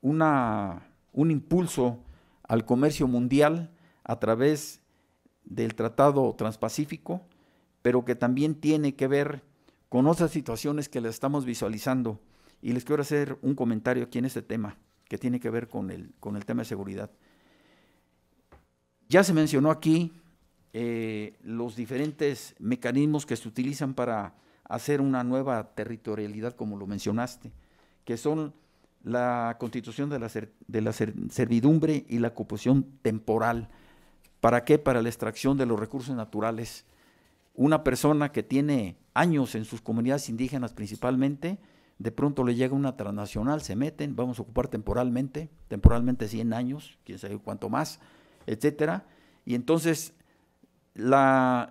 una, un impulso al comercio mundial a través del Tratado Transpacífico, pero que también tiene que ver con otras situaciones que le estamos visualizando. Y les quiero hacer un comentario aquí en este tema que tiene que ver con el, tema de seguridad. Ya se mencionó aquí eh, los diferentes mecanismos que se utilizan para hacer una nueva territorialidad, como lo mencionaste, que son la constitución de la, de la servidumbre y la ocupación temporal. ¿Para qué? Para la extracción de los recursos naturales. Una persona que tiene años en sus comunidades indígenas principalmente, de pronto le llega una transnacional, se meten, vamos a ocupar temporalmente, temporalmente 100 años, quién sabe cuánto más, etcétera. Y entonces las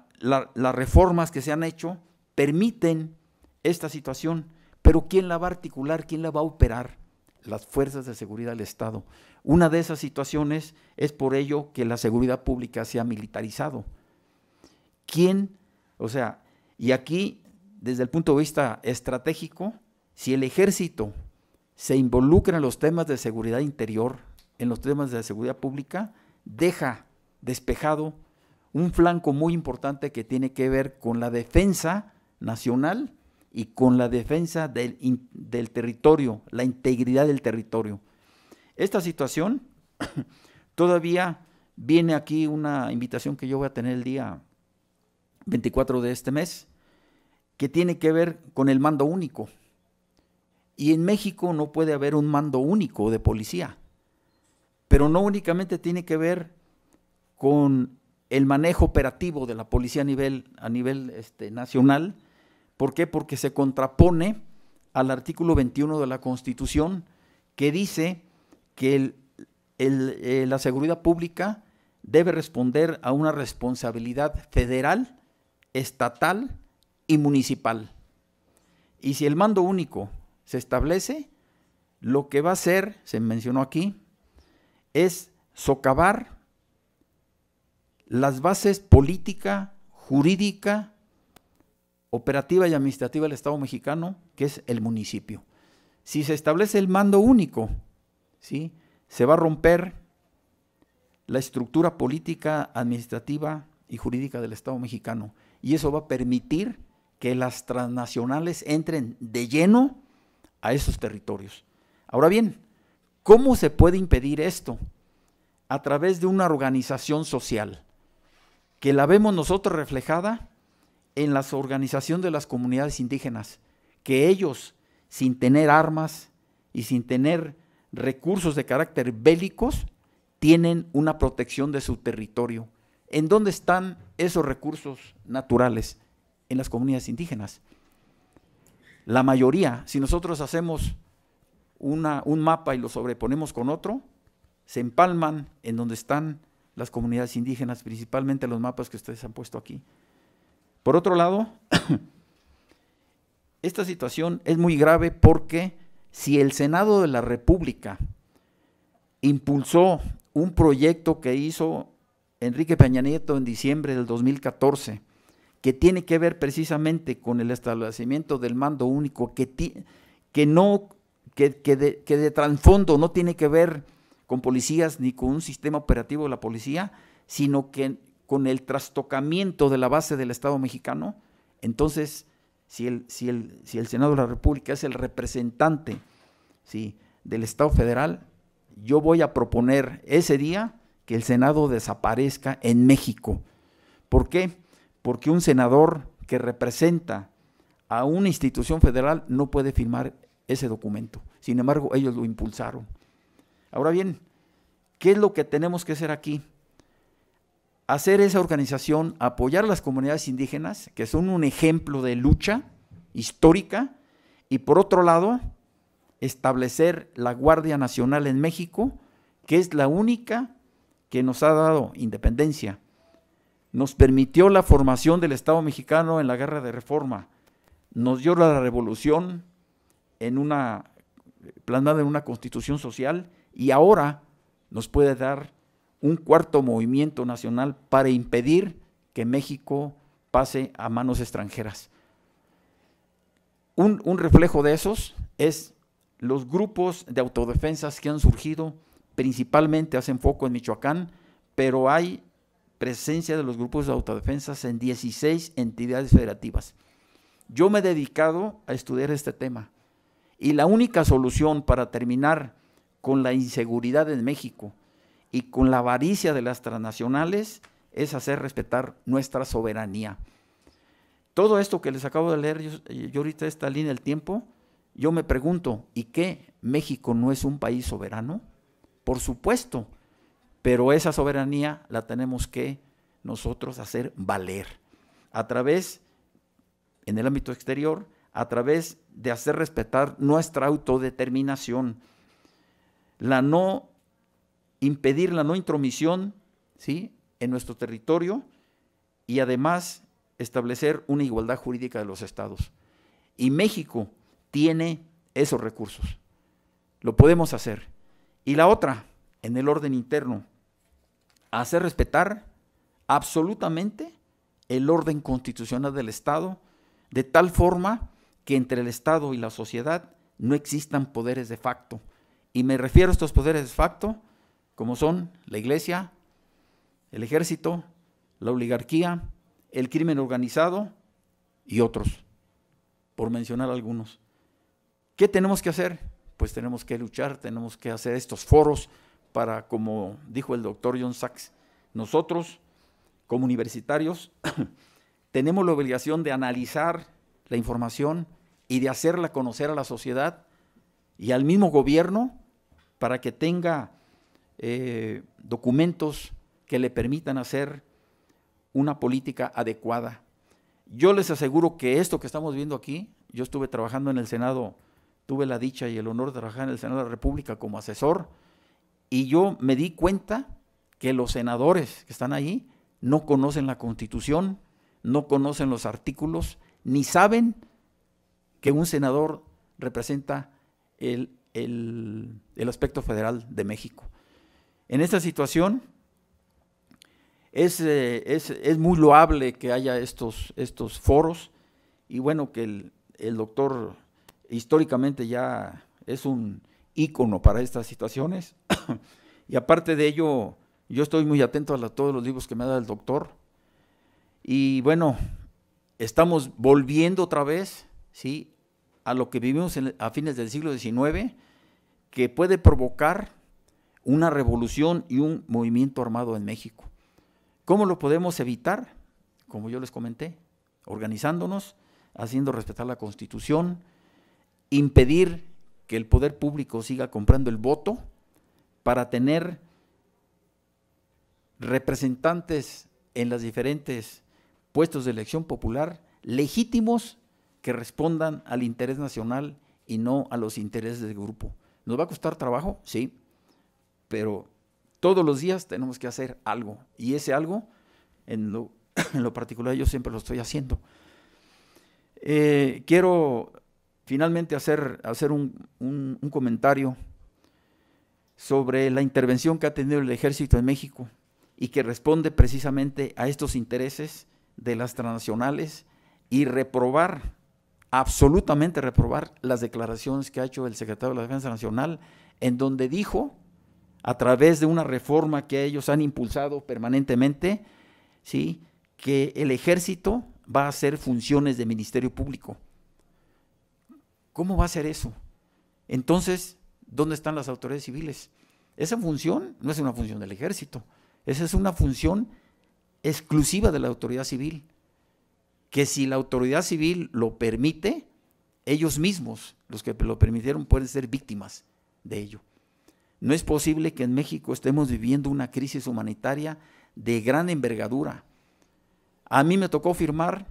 reformas que se han hecho permiten esta situación, pero ¿quién la va a articular? ¿Quién la va a operar? Las fuerzas de seguridad del Estado. Una de esas situaciones es por ello que la seguridad pública se ha militarizado. ¿Quién? O sea, y aquí, desde el punto de vista estratégico, si el ejército se involucra en los temas de seguridad interior, en los temas de seguridad pública, deja despejado un flanco muy importante que tiene que ver con la defensa nacional y con la defensa del, territorio, la integridad del territorio. Esta situación todavía viene aquí una invitación que yo voy a tener el día 24 de este mes, que tiene que ver con el mando único. Y en México no puede haber un mando único de policía. Pero no únicamente tiene que ver con el manejo operativo de la policía a nivel, este, nacional. ¿Por qué? Porque se contrapone al artículo 21 de la Constitución que dice que eh, la seguridad pública debe responder a una responsabilidad federal, estatal y municipal. Y si el mando único se establece, lo que va a hacer, se mencionó aquí, es socavar las bases política, jurídica, operativa y administrativa del Estado mexicano, que es el municipio. Si se establece el mando único, ¿sí? se va a romper la estructura política, administrativa y jurídica del Estado mexicano. Y eso va a permitir que las transnacionales entren de lleno a esos territorios. Ahora bien, ¿cómo se puede impedir esto? A través de una organización social, que la vemos nosotros reflejada en la organización de las comunidades indígenas, que ellos, sin tener armas y sin tener recursos de carácter bélicos, tienen una protección de su territorio. ¿En dónde están esos recursos naturales? En las comunidades indígenas la mayoría, si nosotros hacemos un mapa y lo sobreponemos con otro, se empalman en donde están las comunidades indígenas, principalmente los mapas que ustedes han puesto aquí. Por otro lado, esta situación es muy grave porque si el Senado de la República impulsó un proyecto que hizo Enrique Peña Nieto en diciembre del 2014, que tiene que ver precisamente con el establecimiento del mando único, que, que no, que, de, que trasfondo no tiene que ver con policías ni con un sistema operativo de la policía, sino que con el trastocamiento de la base del Estado mexicano, entonces, si el, si el, Senado de la República es el representante ¿sí? del Estado federal, yo voy a proponer ese día que el Senado desaparezca en México. ¿Por qué? porque un senador que representa a una institución federal no puede firmar ese documento. Sin embargo, ellos lo impulsaron. Ahora bien, ¿qué es lo que tenemos que hacer aquí? Hacer esa organización, apoyar a las comunidades indígenas, que son un ejemplo de lucha histórica, y por otro lado, establecer la Guardia Nacional en México, que es la única que nos ha dado independencia, nos permitió la formación del Estado mexicano en la guerra de reforma, nos dio la revolución en una, plasmada en una constitución social y ahora nos puede dar un cuarto movimiento nacional para impedir que México pase a manos extranjeras. Un, un reflejo de esos es los grupos de autodefensas que han surgido, principalmente hacen foco en Michoacán, pero hay presencia de los grupos de autodefensas en 16 entidades federativas. Yo me he dedicado a estudiar este tema y la única solución para terminar con la inseguridad en México y con la avaricia de las transnacionales es hacer respetar nuestra soberanía. Todo esto que les acabo de leer, yo, yo ahorita esta línea el tiempo, yo me pregunto, ¿y qué? ¿México no es un país soberano? Por supuesto, pero esa soberanía la tenemos que nosotros hacer valer a través, en el ámbito exterior, a través de hacer respetar nuestra autodeterminación, la no impedir la no intromisión ¿sí? en nuestro territorio y además establecer una igualdad jurídica de los estados. Y México tiene esos recursos. Lo podemos hacer. Y la otra, en el orden interno, hacer respetar absolutamente el orden constitucional del Estado, de tal forma que entre el Estado y la sociedad no existan poderes de facto. Y me refiero a estos poderes de facto como son la Iglesia, el ejército, la oligarquía, el crimen organizado y otros, por mencionar algunos. ¿Qué tenemos que hacer? Pues tenemos que luchar, tenemos que hacer estos foros para, como dijo el doctor John Sachs, nosotros como universitarios tenemos la obligación de analizar la información y de hacerla conocer a la sociedad y al mismo gobierno para que tenga eh, documentos que le permitan hacer una política adecuada. Yo les aseguro que esto que estamos viendo aquí, yo estuve trabajando en el Senado, tuve la dicha y el honor de trabajar en el Senado de la República como asesor, y yo me di cuenta que los senadores que están ahí no conocen la constitución, no conocen los artículos, ni saben que un senador representa el, aspecto federal de México. En esta situación eh, es, muy loable que haya estos, estos foros y bueno, que el doctor históricamente ya es un ícono para estas situaciones. y aparte de ello, yo estoy muy atento a todos los libros que me da el doctor. Y bueno, estamos volviendo otra vez, ¿sí? A lo que vivimos a fines del siglo XIX, que puede provocar una revolución y un movimiento armado en México. ¿Cómo lo podemos evitar? Como yo les comenté, organizándonos, haciendo respetar la Constitución, impedir que el poder público siga comprando el voto para tener representantes en los diferentes puestos de elección popular legítimos que respondan al interés nacional y no a los intereses del grupo. ¿Nos va a costar trabajo? Sí, pero todos los días tenemos que hacer algo y ese algo, en lo, particular, yo siempre lo estoy haciendo. Eh, quiero finalmente hacer, hacer un, comentario sobre la intervención que ha tenido el ejército en México y que responde precisamente a estos intereses de las transnacionales y reprobar, absolutamente reprobar las declaraciones que ha hecho el secretario de la Defensa Nacional, en donde dijo, a través de una reforma que ellos han impulsado permanentemente, ¿sí? que el ejército va a hacer funciones de ministerio público. ¿Cómo va a ser eso? Entonces, ¿dónde están las autoridades civiles? Esa función no es una función del ejército, esa es una función exclusiva de la autoridad civil, que si la autoridad civil lo permite, ellos mismos, los que lo permitieron, pueden ser víctimas de ello. No es posible que en México estemos viviendo una crisis humanitaria de gran envergadura. A mí me tocó firmar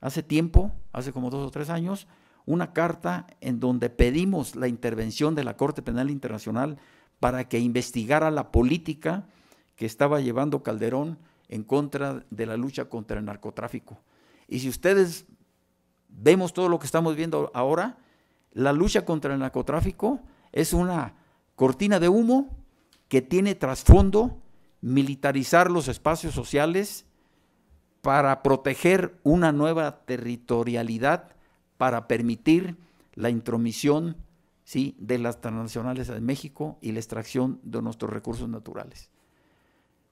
hace tiempo, hace como dos o tres años, una carta en donde pedimos la intervención de la Corte Penal Internacional para que investigara la política que estaba llevando Calderón en contra de la lucha contra el narcotráfico. Y si ustedes vemos todo lo que estamos viendo ahora, la lucha contra el narcotráfico es una cortina de humo que tiene trasfondo militarizar los espacios sociales para proteger una nueva territorialidad para permitir la intromisión ¿sí? de las transnacionales en México y la extracción de nuestros recursos naturales.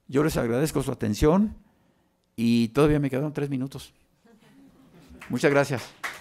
Yo les agradezco su atención y todavía me quedan tres minutos. Muchas gracias.